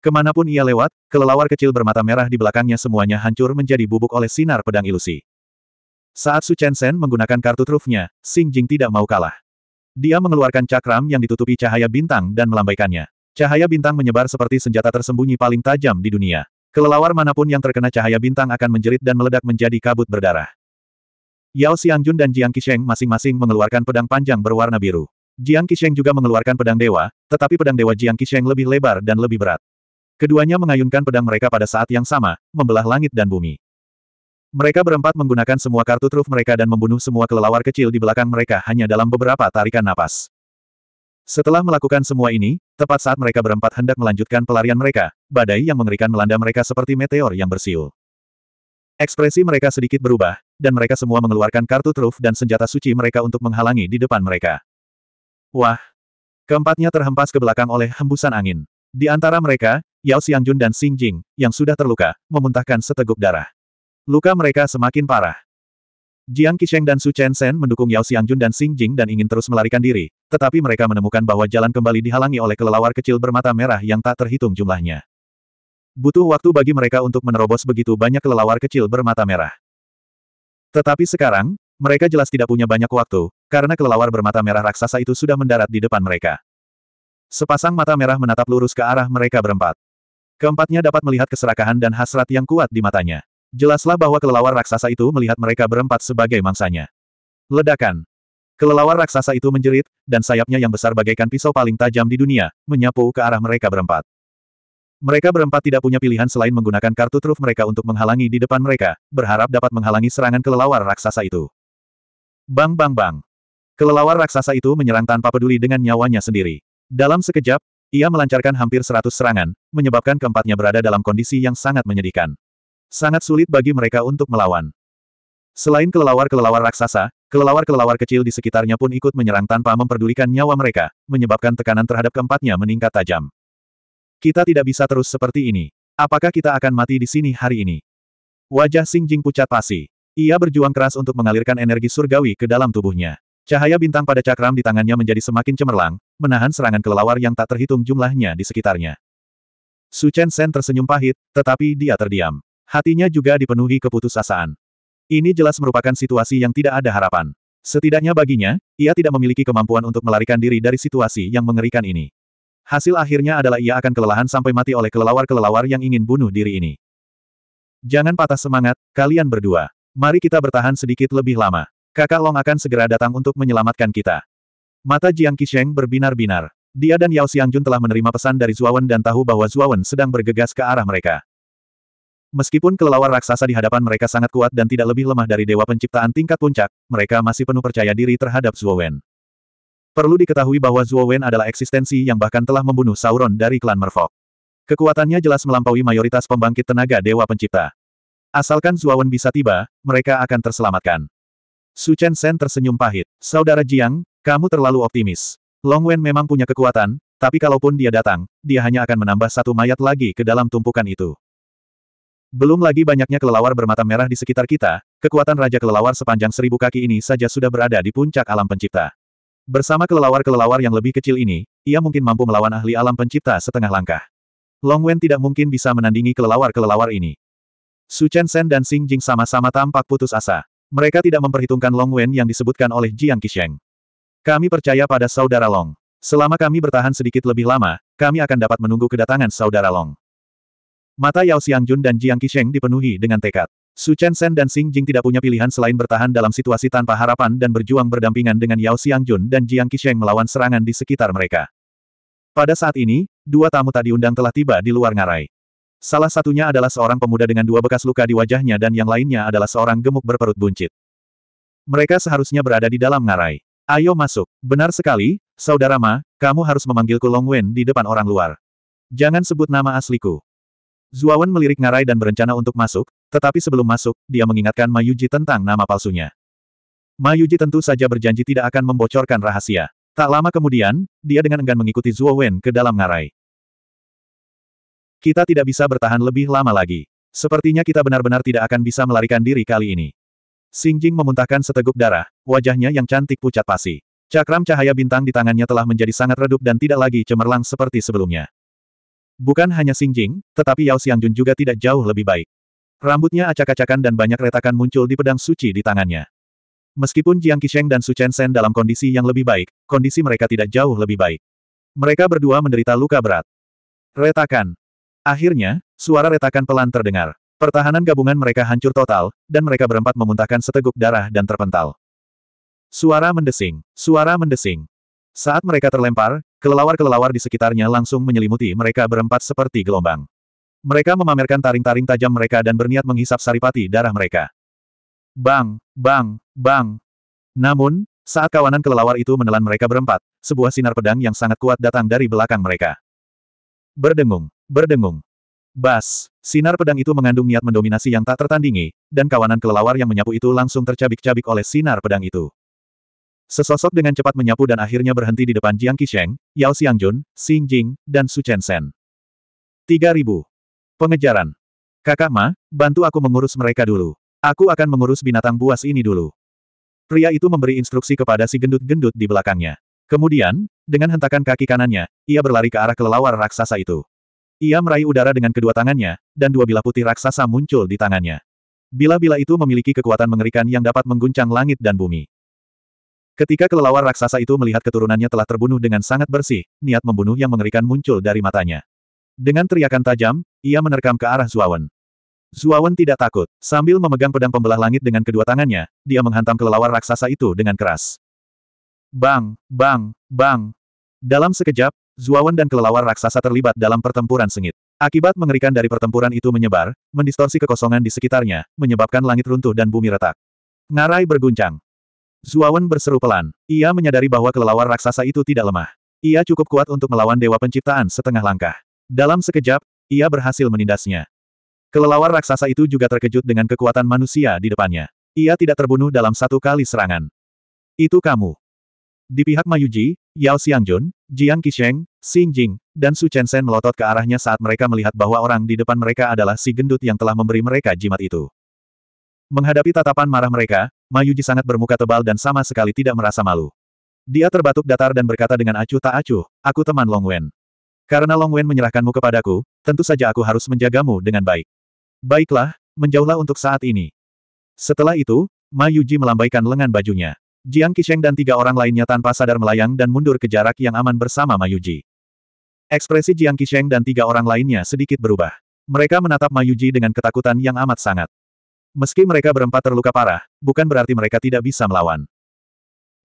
Kemanapun ia lewat, kelelawar kecil bermata merah di belakangnya semuanya hancur menjadi bubuk oleh sinar pedang ilusi. Saat Su Chen Sen menggunakan kartu trufnya, Xing Jing tidak mau kalah. Dia mengeluarkan cakram yang ditutupi cahaya bintang dan melambaikannya. Cahaya bintang menyebar seperti senjata tersembunyi paling tajam di dunia. Kelelawar manapun yang terkena cahaya bintang akan menjerit dan meledak menjadi kabut berdarah. Yao Xiangjun dan Jiang Qisheng masing-masing mengeluarkan pedang panjang berwarna biru. Jiang Qisheng juga mengeluarkan pedang dewa, tetapi pedang dewa Jiang Qisheng lebih lebar dan lebih berat. Keduanya mengayunkan pedang mereka pada saat yang sama, membelah langit dan bumi. Mereka berempat menggunakan semua kartu truf mereka dan membunuh semua kelelawar kecil di belakang mereka hanya dalam beberapa tarikan napas. Setelah melakukan semua ini, tepat saat mereka berempat hendak melanjutkan pelarian mereka, badai yang mengerikan melanda mereka seperti meteor yang bersiul. Ekspresi mereka sedikit berubah, dan mereka semua mengeluarkan kartu truf dan senjata suci mereka untuk menghalangi di depan mereka. Wah! Keempatnya terhempas ke belakang oleh hembusan angin. Di antara mereka, Yao Xiangjun dan Xing Jing, yang sudah terluka, memuntahkan seteguk darah. Luka mereka semakin parah. Jiang Qisheng dan Su Chen Shen mendukung Yao Xiangjun dan Xing Jing dan ingin terus melarikan diri, tetapi mereka menemukan bahwa jalan kembali dihalangi oleh kelelawar kecil bermata merah yang tak terhitung jumlahnya. Butuh waktu bagi mereka untuk menerobos begitu banyak kelelawar kecil bermata merah. Tetapi sekarang, mereka jelas tidak punya banyak waktu, karena kelelawar bermata merah raksasa itu sudah mendarat di depan mereka. Sepasang mata merah menatap lurus ke arah mereka berempat. Keempatnya dapat melihat keserakahan dan hasrat yang kuat di matanya. Jelaslah bahwa kelelawar raksasa itu melihat mereka berempat sebagai mangsanya. Ledakan. Kelelawar raksasa itu menjerit, dan sayapnya yang besar bagaikan pisau paling tajam di dunia, menyapu ke arah mereka berempat. Mereka berempat tidak punya pilihan selain menggunakan kartu truf mereka untuk menghalangi di depan mereka, berharap dapat menghalangi serangan kelelawar raksasa itu. Bang bang bang. Kelelawar raksasa itu menyerang tanpa peduli dengan nyawanya sendiri. Dalam sekejap, ia melancarkan hampir seratus serangan, menyebabkan keempatnya berada dalam kondisi yang sangat menyedihkan. Sangat sulit bagi mereka untuk melawan. Selain kelelawar-kelelawar raksasa, kelelawar-kelelawar kecil di sekitarnya pun ikut menyerang tanpa memperdulikan nyawa mereka, menyebabkan tekanan terhadap keempatnya meningkat tajam. Kita tidak bisa terus seperti ini. Apakah kita akan mati di sini hari ini? Wajah Xing Jing pucat pasi. Ia berjuang keras untuk mengalirkan energi surgawi ke dalam tubuhnya. Cahaya bintang pada cakram di tangannya menjadi semakin cemerlang, menahan serangan kelelawar yang tak terhitung jumlahnya di sekitarnya. Su Chen Sen tersenyum pahit, tetapi dia terdiam. Hatinya juga dipenuhi keputusasaan. Ini jelas merupakan situasi yang tidak ada harapan. Setidaknya baginya, ia tidak memiliki kemampuan untuk melarikan diri dari situasi yang mengerikan ini. Hasil akhirnya adalah ia akan kelelahan sampai mati oleh kelelawar-kelelawar yang ingin bunuh diri ini. Jangan patah semangat, kalian berdua. Mari kita bertahan sedikit lebih lama. Kakak Long akan segera datang untuk menyelamatkan kita. Mata Jiang Qisheng berbinar-binar. Dia dan Yao Xiangjun telah menerima pesan dari Zuawan dan tahu bahwa Zuawan sedang bergegas ke arah mereka. Meskipun kelelawar raksasa di hadapan mereka sangat kuat dan tidak lebih lemah dari dewa penciptaan tingkat puncak, mereka masih penuh percaya diri terhadap Zhuo Wen. Perlu diketahui bahwa Zhuo Wen adalah eksistensi yang bahkan telah membunuh Sauron dari klan Merfolk. Kekuatannya jelas melampaui mayoritas pembangkit tenaga dewa pencipta. Asalkan Zhuo Wen bisa tiba, mereka akan terselamatkan. Su Chen Sen tersenyum pahit. Saudara Jiang, kamu terlalu optimis. Long Wen memang punya kekuatan, tapi kalaupun dia datang, dia hanya akan menambah satu mayat lagi ke dalam tumpukan itu. Belum lagi banyaknya kelelawar bermata merah di sekitar kita, kekuatan Raja Kelelawar sepanjang seribu kaki ini saja sudah berada di puncak alam pencipta. Bersama kelelawar-kelelawar yang lebih kecil ini, ia mungkin mampu melawan ahli alam pencipta setengah langkah. Long Wen tidak mungkin bisa menandingi kelelawar-kelelawar ini. Su Chen Sen dan Xing Jing sama-sama tampak putus asa. Mereka tidak memperhitungkan Long Wen yang disebutkan oleh Jiang Qisheng. Kami percaya pada saudara Long. Selama kami bertahan sedikit lebih lama, kami akan dapat menunggu kedatangan saudara Long. Mata Yao Xiangjun dan Jiang Qisheng dipenuhi dengan tekad. Su Chen Shen dan Xing Jing tidak punya pilihan selain bertahan dalam situasi tanpa harapan dan berjuang berdampingan dengan Yao Xiangjun dan Jiang Qisheng melawan serangan di sekitar mereka. Pada saat ini, dua tamu tadi undang telah tiba di luar ngarai. Salah satunya adalah seorang pemuda dengan dua bekas luka di wajahnya dan yang lainnya adalah seorang gemuk berperut buncit. Mereka seharusnya berada di dalam ngarai. Ayo masuk. Benar sekali, saudara Ma, kamu harus memanggilku Long Wen di depan orang luar. Jangan sebut nama asliku. Zuawan melirik Ngarai dan berencana untuk masuk, tetapi sebelum masuk, dia mengingatkan Mayuji tentang nama palsunya. Mayuji tentu saja berjanji tidak akan membocorkan rahasia. Tak lama kemudian, dia dengan enggan mengikuti Zuo ke dalam Ngarai. Kita tidak bisa bertahan lebih lama lagi. Sepertinya kita benar-benar tidak akan bisa melarikan diri kali ini. Xing Jing memuntahkan seteguk darah, wajahnya yang cantik pucat pasi. Cakram cahaya bintang di tangannya telah menjadi sangat redup dan tidak lagi cemerlang seperti sebelumnya. Bukan hanya Xing Jing, tetapi Yao Xiangjun juga tidak jauh lebih baik. Rambutnya acak-acakan dan banyak retakan muncul di pedang suci di tangannya. Meskipun Jiang Qisheng dan Su Chen Shen dalam kondisi yang lebih baik, kondisi mereka tidak jauh lebih baik. Mereka berdua menderita luka berat. Retakan. Akhirnya, suara retakan pelan terdengar. Pertahanan gabungan mereka hancur total, dan mereka berempat memuntahkan seteguk darah dan terpental. Suara mendesing, suara mendesing. Saat mereka terlempar, Kelelawar-kelelawar di sekitarnya langsung menyelimuti mereka berempat seperti gelombang. Mereka memamerkan taring-taring tajam mereka dan berniat menghisap saripati darah mereka. Bang, bang, bang. Namun, saat kawanan kelelawar itu menelan mereka berempat, sebuah sinar pedang yang sangat kuat datang dari belakang mereka. Berdengung, berdengung. Bas, sinar pedang itu mengandung niat mendominasi yang tak tertandingi, dan kawanan kelelawar yang menyapu itu langsung tercabik-cabik oleh sinar pedang itu. Sesosok dengan cepat menyapu dan akhirnya berhenti di depan Jiang Qisheng, Yao Xiangjun, Xin Jing, dan Su Chen Sen. 3000. Pengejaran. Kakak Ma, bantu aku mengurus mereka dulu. Aku akan mengurus binatang buas ini dulu. Pria itu memberi instruksi kepada si gendut-gendut di belakangnya. Kemudian, dengan hentakan kaki kanannya, ia berlari ke arah kelelawar raksasa itu. Ia meraih udara dengan kedua tangannya, dan dua bila putih raksasa muncul di tangannya. Bila-bila itu memiliki kekuatan mengerikan yang dapat mengguncang langit dan bumi. Ketika kelelawar raksasa itu melihat keturunannya telah terbunuh dengan sangat bersih, niat membunuh yang mengerikan muncul dari matanya. Dengan teriakan tajam, ia menerkam ke arah Zuawan. Zuawan tidak takut. Sambil memegang pedang pembelah langit dengan kedua tangannya, dia menghantam kelelawar raksasa itu dengan keras. Bang, bang, bang. Dalam sekejap, Zuawan dan kelelawar raksasa terlibat dalam pertempuran sengit. Akibat mengerikan dari pertempuran itu menyebar, mendistorsi kekosongan di sekitarnya, menyebabkan langit runtuh dan bumi retak. Ngarai berguncang. Zuawan berseru pelan. Ia menyadari bahwa kelelawar raksasa itu tidak lemah. Ia cukup kuat untuk melawan Dewa Penciptaan setengah langkah. Dalam sekejap, ia berhasil menindasnya. Kelelawar raksasa itu juga terkejut dengan kekuatan manusia di depannya. Ia tidak terbunuh dalam satu kali serangan. Itu kamu. Di pihak Mayuji, Yao Xiangjun, Jiang Qisheng, Xin Jing, dan Su Chen Sen melotot ke arahnya saat mereka melihat bahwa orang di depan mereka adalah si gendut yang telah memberi mereka jimat itu. Menghadapi tatapan marah mereka, Mayuji sangat bermuka tebal dan sama sekali tidak merasa malu. Dia terbatuk datar dan berkata dengan acuh tak acuh, aku teman Long Wen. Karena Long Wen menyerahkanmu kepadaku, tentu saja aku harus menjagamu dengan baik. Baiklah, menjauhlah untuk saat ini. Setelah itu, Mayuji melambaikan lengan bajunya. Jiang Qisheng dan tiga orang lainnya tanpa sadar melayang dan mundur ke jarak yang aman bersama Mayuji. Ekspresi Jiang Qisheng dan tiga orang lainnya sedikit berubah. Mereka menatap Mayuji dengan ketakutan yang amat sangat. Meski mereka berempat terluka parah, bukan berarti mereka tidak bisa melawan.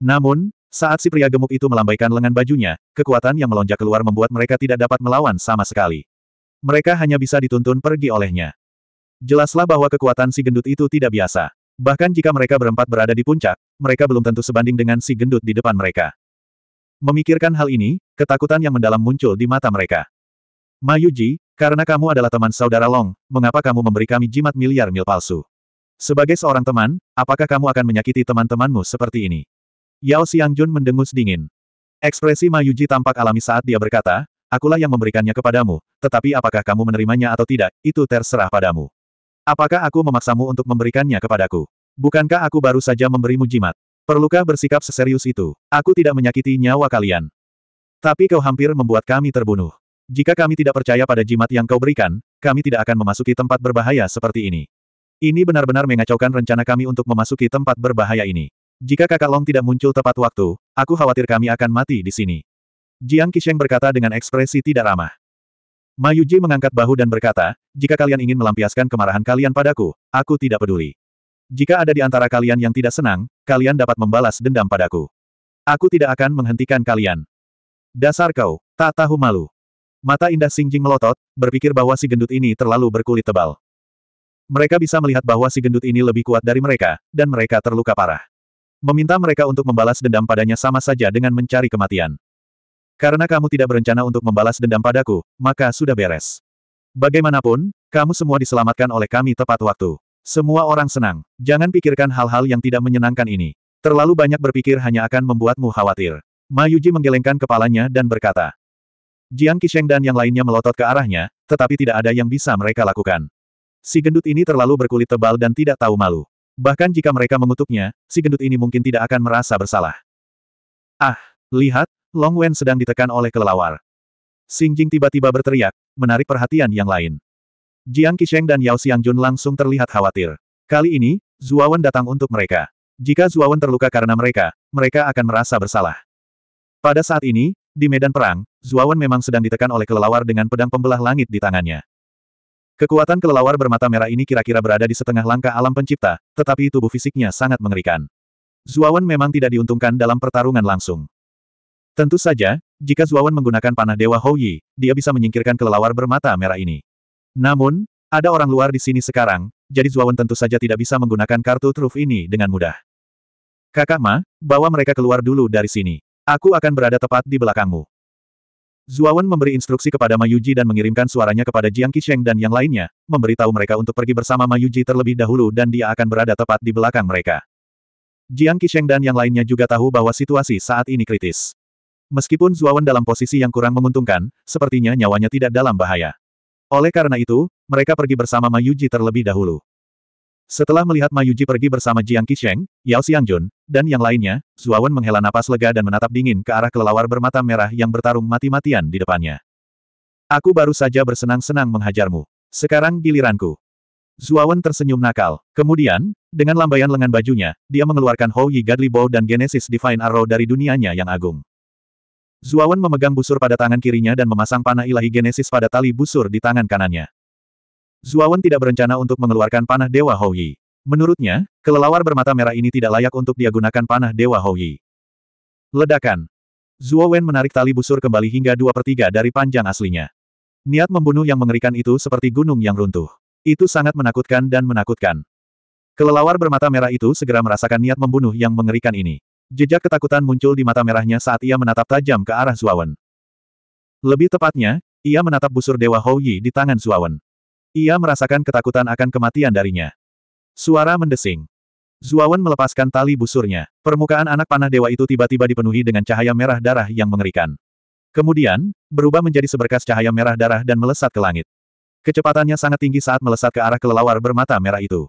Namun, saat si pria gemuk itu melambaikan lengan bajunya, kekuatan yang melonjak keluar membuat mereka tidak dapat melawan sama sekali. Mereka hanya bisa dituntun pergi olehnya. Jelaslah bahwa kekuatan si gendut itu tidak biasa. Bahkan jika mereka berempat berada di puncak, mereka belum tentu sebanding dengan si gendut di depan mereka. Memikirkan hal ini, ketakutan yang mendalam muncul di mata mereka. Mayuji, karena kamu adalah teman saudara Long, mengapa kamu memberi kami jimat miliar mil palsu? Sebagai seorang teman, apakah kamu akan menyakiti teman-temanmu seperti ini? Yao Xiangjun mendengus dingin. Ekspresi Ma Yuji tampak alami saat dia berkata, akulah yang memberikannya kepadamu, tetapi apakah kamu menerimanya atau tidak, itu terserah padamu. Apakah aku memaksamu untuk memberikannya kepadaku? Bukankah aku baru saja memberimu jimat? Perlukah bersikap seserius itu? Aku tidak menyakiti nyawa kalian. Tapi kau hampir membuat kami terbunuh. Jika kami tidak percaya pada jimat yang kau berikan, kami tidak akan memasuki tempat berbahaya seperti ini. Ini benar-benar mengacaukan rencana kami untuk memasuki tempat berbahaya ini. Jika kakak Long tidak muncul tepat waktu, aku khawatir kami akan mati di sini. Jiang Qisheng berkata dengan ekspresi tidak ramah. Ma Yuji mengangkat bahu dan berkata, jika kalian ingin melampiaskan kemarahan kalian padaku, aku tidak peduli. Jika ada di antara kalian yang tidak senang, kalian dapat membalas dendam padaku. Aku tidak akan menghentikan kalian. Dasar kau, tak tahu malu. Mata indah Singjing melotot, berpikir bahwa si gendut ini terlalu berkulit tebal. Mereka bisa melihat bahwa si gendut ini lebih kuat dari mereka, dan mereka terluka parah. Meminta mereka untuk membalas dendam padanya sama saja dengan mencari kematian. Karena kamu tidak berencana untuk membalas dendam padaku, maka sudah beres. Bagaimanapun, kamu semua diselamatkan oleh kami tepat waktu. Semua orang senang. Jangan pikirkan hal-hal yang tidak menyenangkan ini. Terlalu banyak berpikir hanya akan membuatmu khawatir. Mayuji menggelengkan kepalanya dan berkata. Jiang Kisheng dan yang lainnya melotot ke arahnya, tetapi tidak ada yang bisa mereka lakukan. Si gendut ini terlalu berkulit tebal dan tidak tahu malu. Bahkan jika mereka mengutuknya, si gendut ini mungkin tidak akan merasa bersalah. Ah, lihat, Long Wen sedang ditekan oleh kelelawar. Xing Jing tiba-tiba berteriak, menarik perhatian yang lain. Jiang Qisheng dan Yao Xiangjun langsung terlihat khawatir. Kali ini, Zuawan datang untuk mereka. Jika Zuawan terluka karena mereka, mereka akan merasa bersalah. Pada saat ini, di medan perang, Zuawan memang sedang ditekan oleh kelelawar dengan pedang pembelah langit di tangannya. Kekuatan kelelawar bermata merah ini kira-kira berada di setengah langkah alam pencipta, tetapi tubuh fisiknya sangat mengerikan. Zuawan memang tidak diuntungkan dalam pertarungan langsung. Tentu saja, jika Zuawan menggunakan panah Dewa Houyi, dia bisa menyingkirkan kelelawar bermata merah ini. Namun, ada orang luar di sini sekarang, jadi Zuawan tentu saja tidak bisa menggunakan kartu truf ini dengan mudah. Kakak Ma, bawa mereka keluar dulu dari sini. Aku akan berada tepat di belakangmu. Zuawan memberi instruksi kepada Mayuji dan mengirimkan suaranya kepada Jiang Qisheng dan yang lainnya, memberitahu mereka untuk pergi bersama Mayuji terlebih dahulu dan dia akan berada tepat di belakang mereka. Jiang Qisheng dan yang lainnya juga tahu bahwa situasi saat ini kritis. Meskipun Zuawan dalam posisi yang kurang menguntungkan, sepertinya nyawanya tidak dalam bahaya. Oleh karena itu, mereka pergi bersama Mayuji terlebih dahulu. Setelah melihat Mayuji pergi bersama Jiang Qisheng, Yao Xiangjun, dan yang lainnya, Zuawan menghela napas lega dan menatap dingin ke arah kelelawar bermata merah yang bertarung mati-matian di depannya. Aku baru saja bersenang-senang menghajarmu. Sekarang giliranku. Zuawan tersenyum nakal. Kemudian, dengan lambaian lengan bajunya, dia mengeluarkan Hou Yi Godly Bow dan Genesis Divine Arrow dari dunianya yang agung. Zuawan memegang busur pada tangan kirinya dan memasang panah ilahi Genesis pada tali busur di tangan kanannya. Zuawan tidak berencana untuk mengeluarkan panah Dewa Houyi. Menurutnya, kelelawar bermata merah ini tidak layak untuk dia gunakan panah Dewa Houyi. Ledakan. Zuo Wen menarik tali busur kembali hingga dua per tiga dari panjang aslinya. Niat membunuh yang mengerikan itu seperti gunung yang runtuh. Itu sangat menakutkan dan menakutkan. Kelelawar bermata merah itu segera merasakan niat membunuh yang mengerikan ini. Jejak ketakutan muncul di mata merahnya saat ia menatap tajam ke arah Zuawan. Lebih tepatnya, ia menatap busur Dewa Houyi di tangan Zuawan. Ia merasakan ketakutan akan kematian darinya. Suara mendesing. Zuawan melepaskan tali busurnya. Permukaan anak panah dewa itu tiba-tiba dipenuhi dengan cahaya merah darah yang mengerikan. Kemudian, berubah menjadi seberkas cahaya merah darah dan melesat ke langit. Kecepatannya sangat tinggi saat melesat ke arah kelelawar bermata merah itu.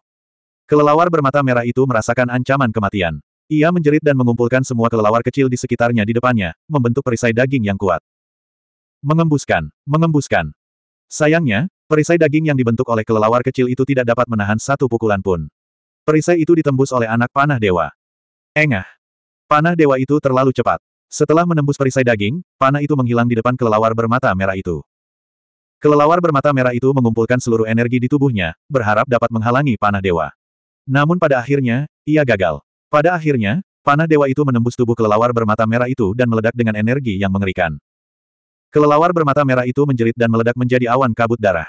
Kelelawar bermata merah itu merasakan ancaman kematian. Ia menjerit dan mengumpulkan semua kelelawar kecil di sekitarnya di depannya, membentuk perisai daging yang kuat. Mengembuskan, mengembuskan. Sayangnya, Perisai daging yang dibentuk oleh kelelawar kecil itu tidak dapat menahan satu pukulan pun. Perisai itu ditembus oleh anak panah dewa. Engah. Panah dewa itu terlalu cepat. Setelah menembus perisai daging, panah itu menghilang di depan kelelawar bermata merah itu. Kelelawar bermata merah itu mengumpulkan seluruh energi di tubuhnya, berharap dapat menghalangi panah dewa. Namun pada akhirnya, ia gagal. Pada akhirnya, panah dewa itu menembus tubuh kelelawar bermata merah itu dan meledak dengan energi yang mengerikan. Kelelawar bermata merah itu menjerit dan meledak menjadi awan kabut darah.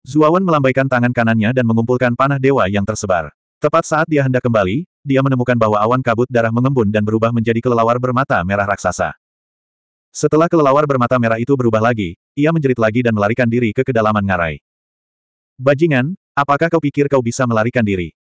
Zuawan melambaikan tangan kanannya dan mengumpulkan panah dewa yang tersebar. Tepat saat dia hendak kembali, dia menemukan bahwa awan kabut darah mengembun dan berubah menjadi kelelawar bermata merah raksasa. Setelah kelelawar bermata merah itu berubah lagi, ia menjerit lagi dan melarikan diri ke kedalaman ngarai. Bajingan, apakah kau pikir kau bisa melarikan diri?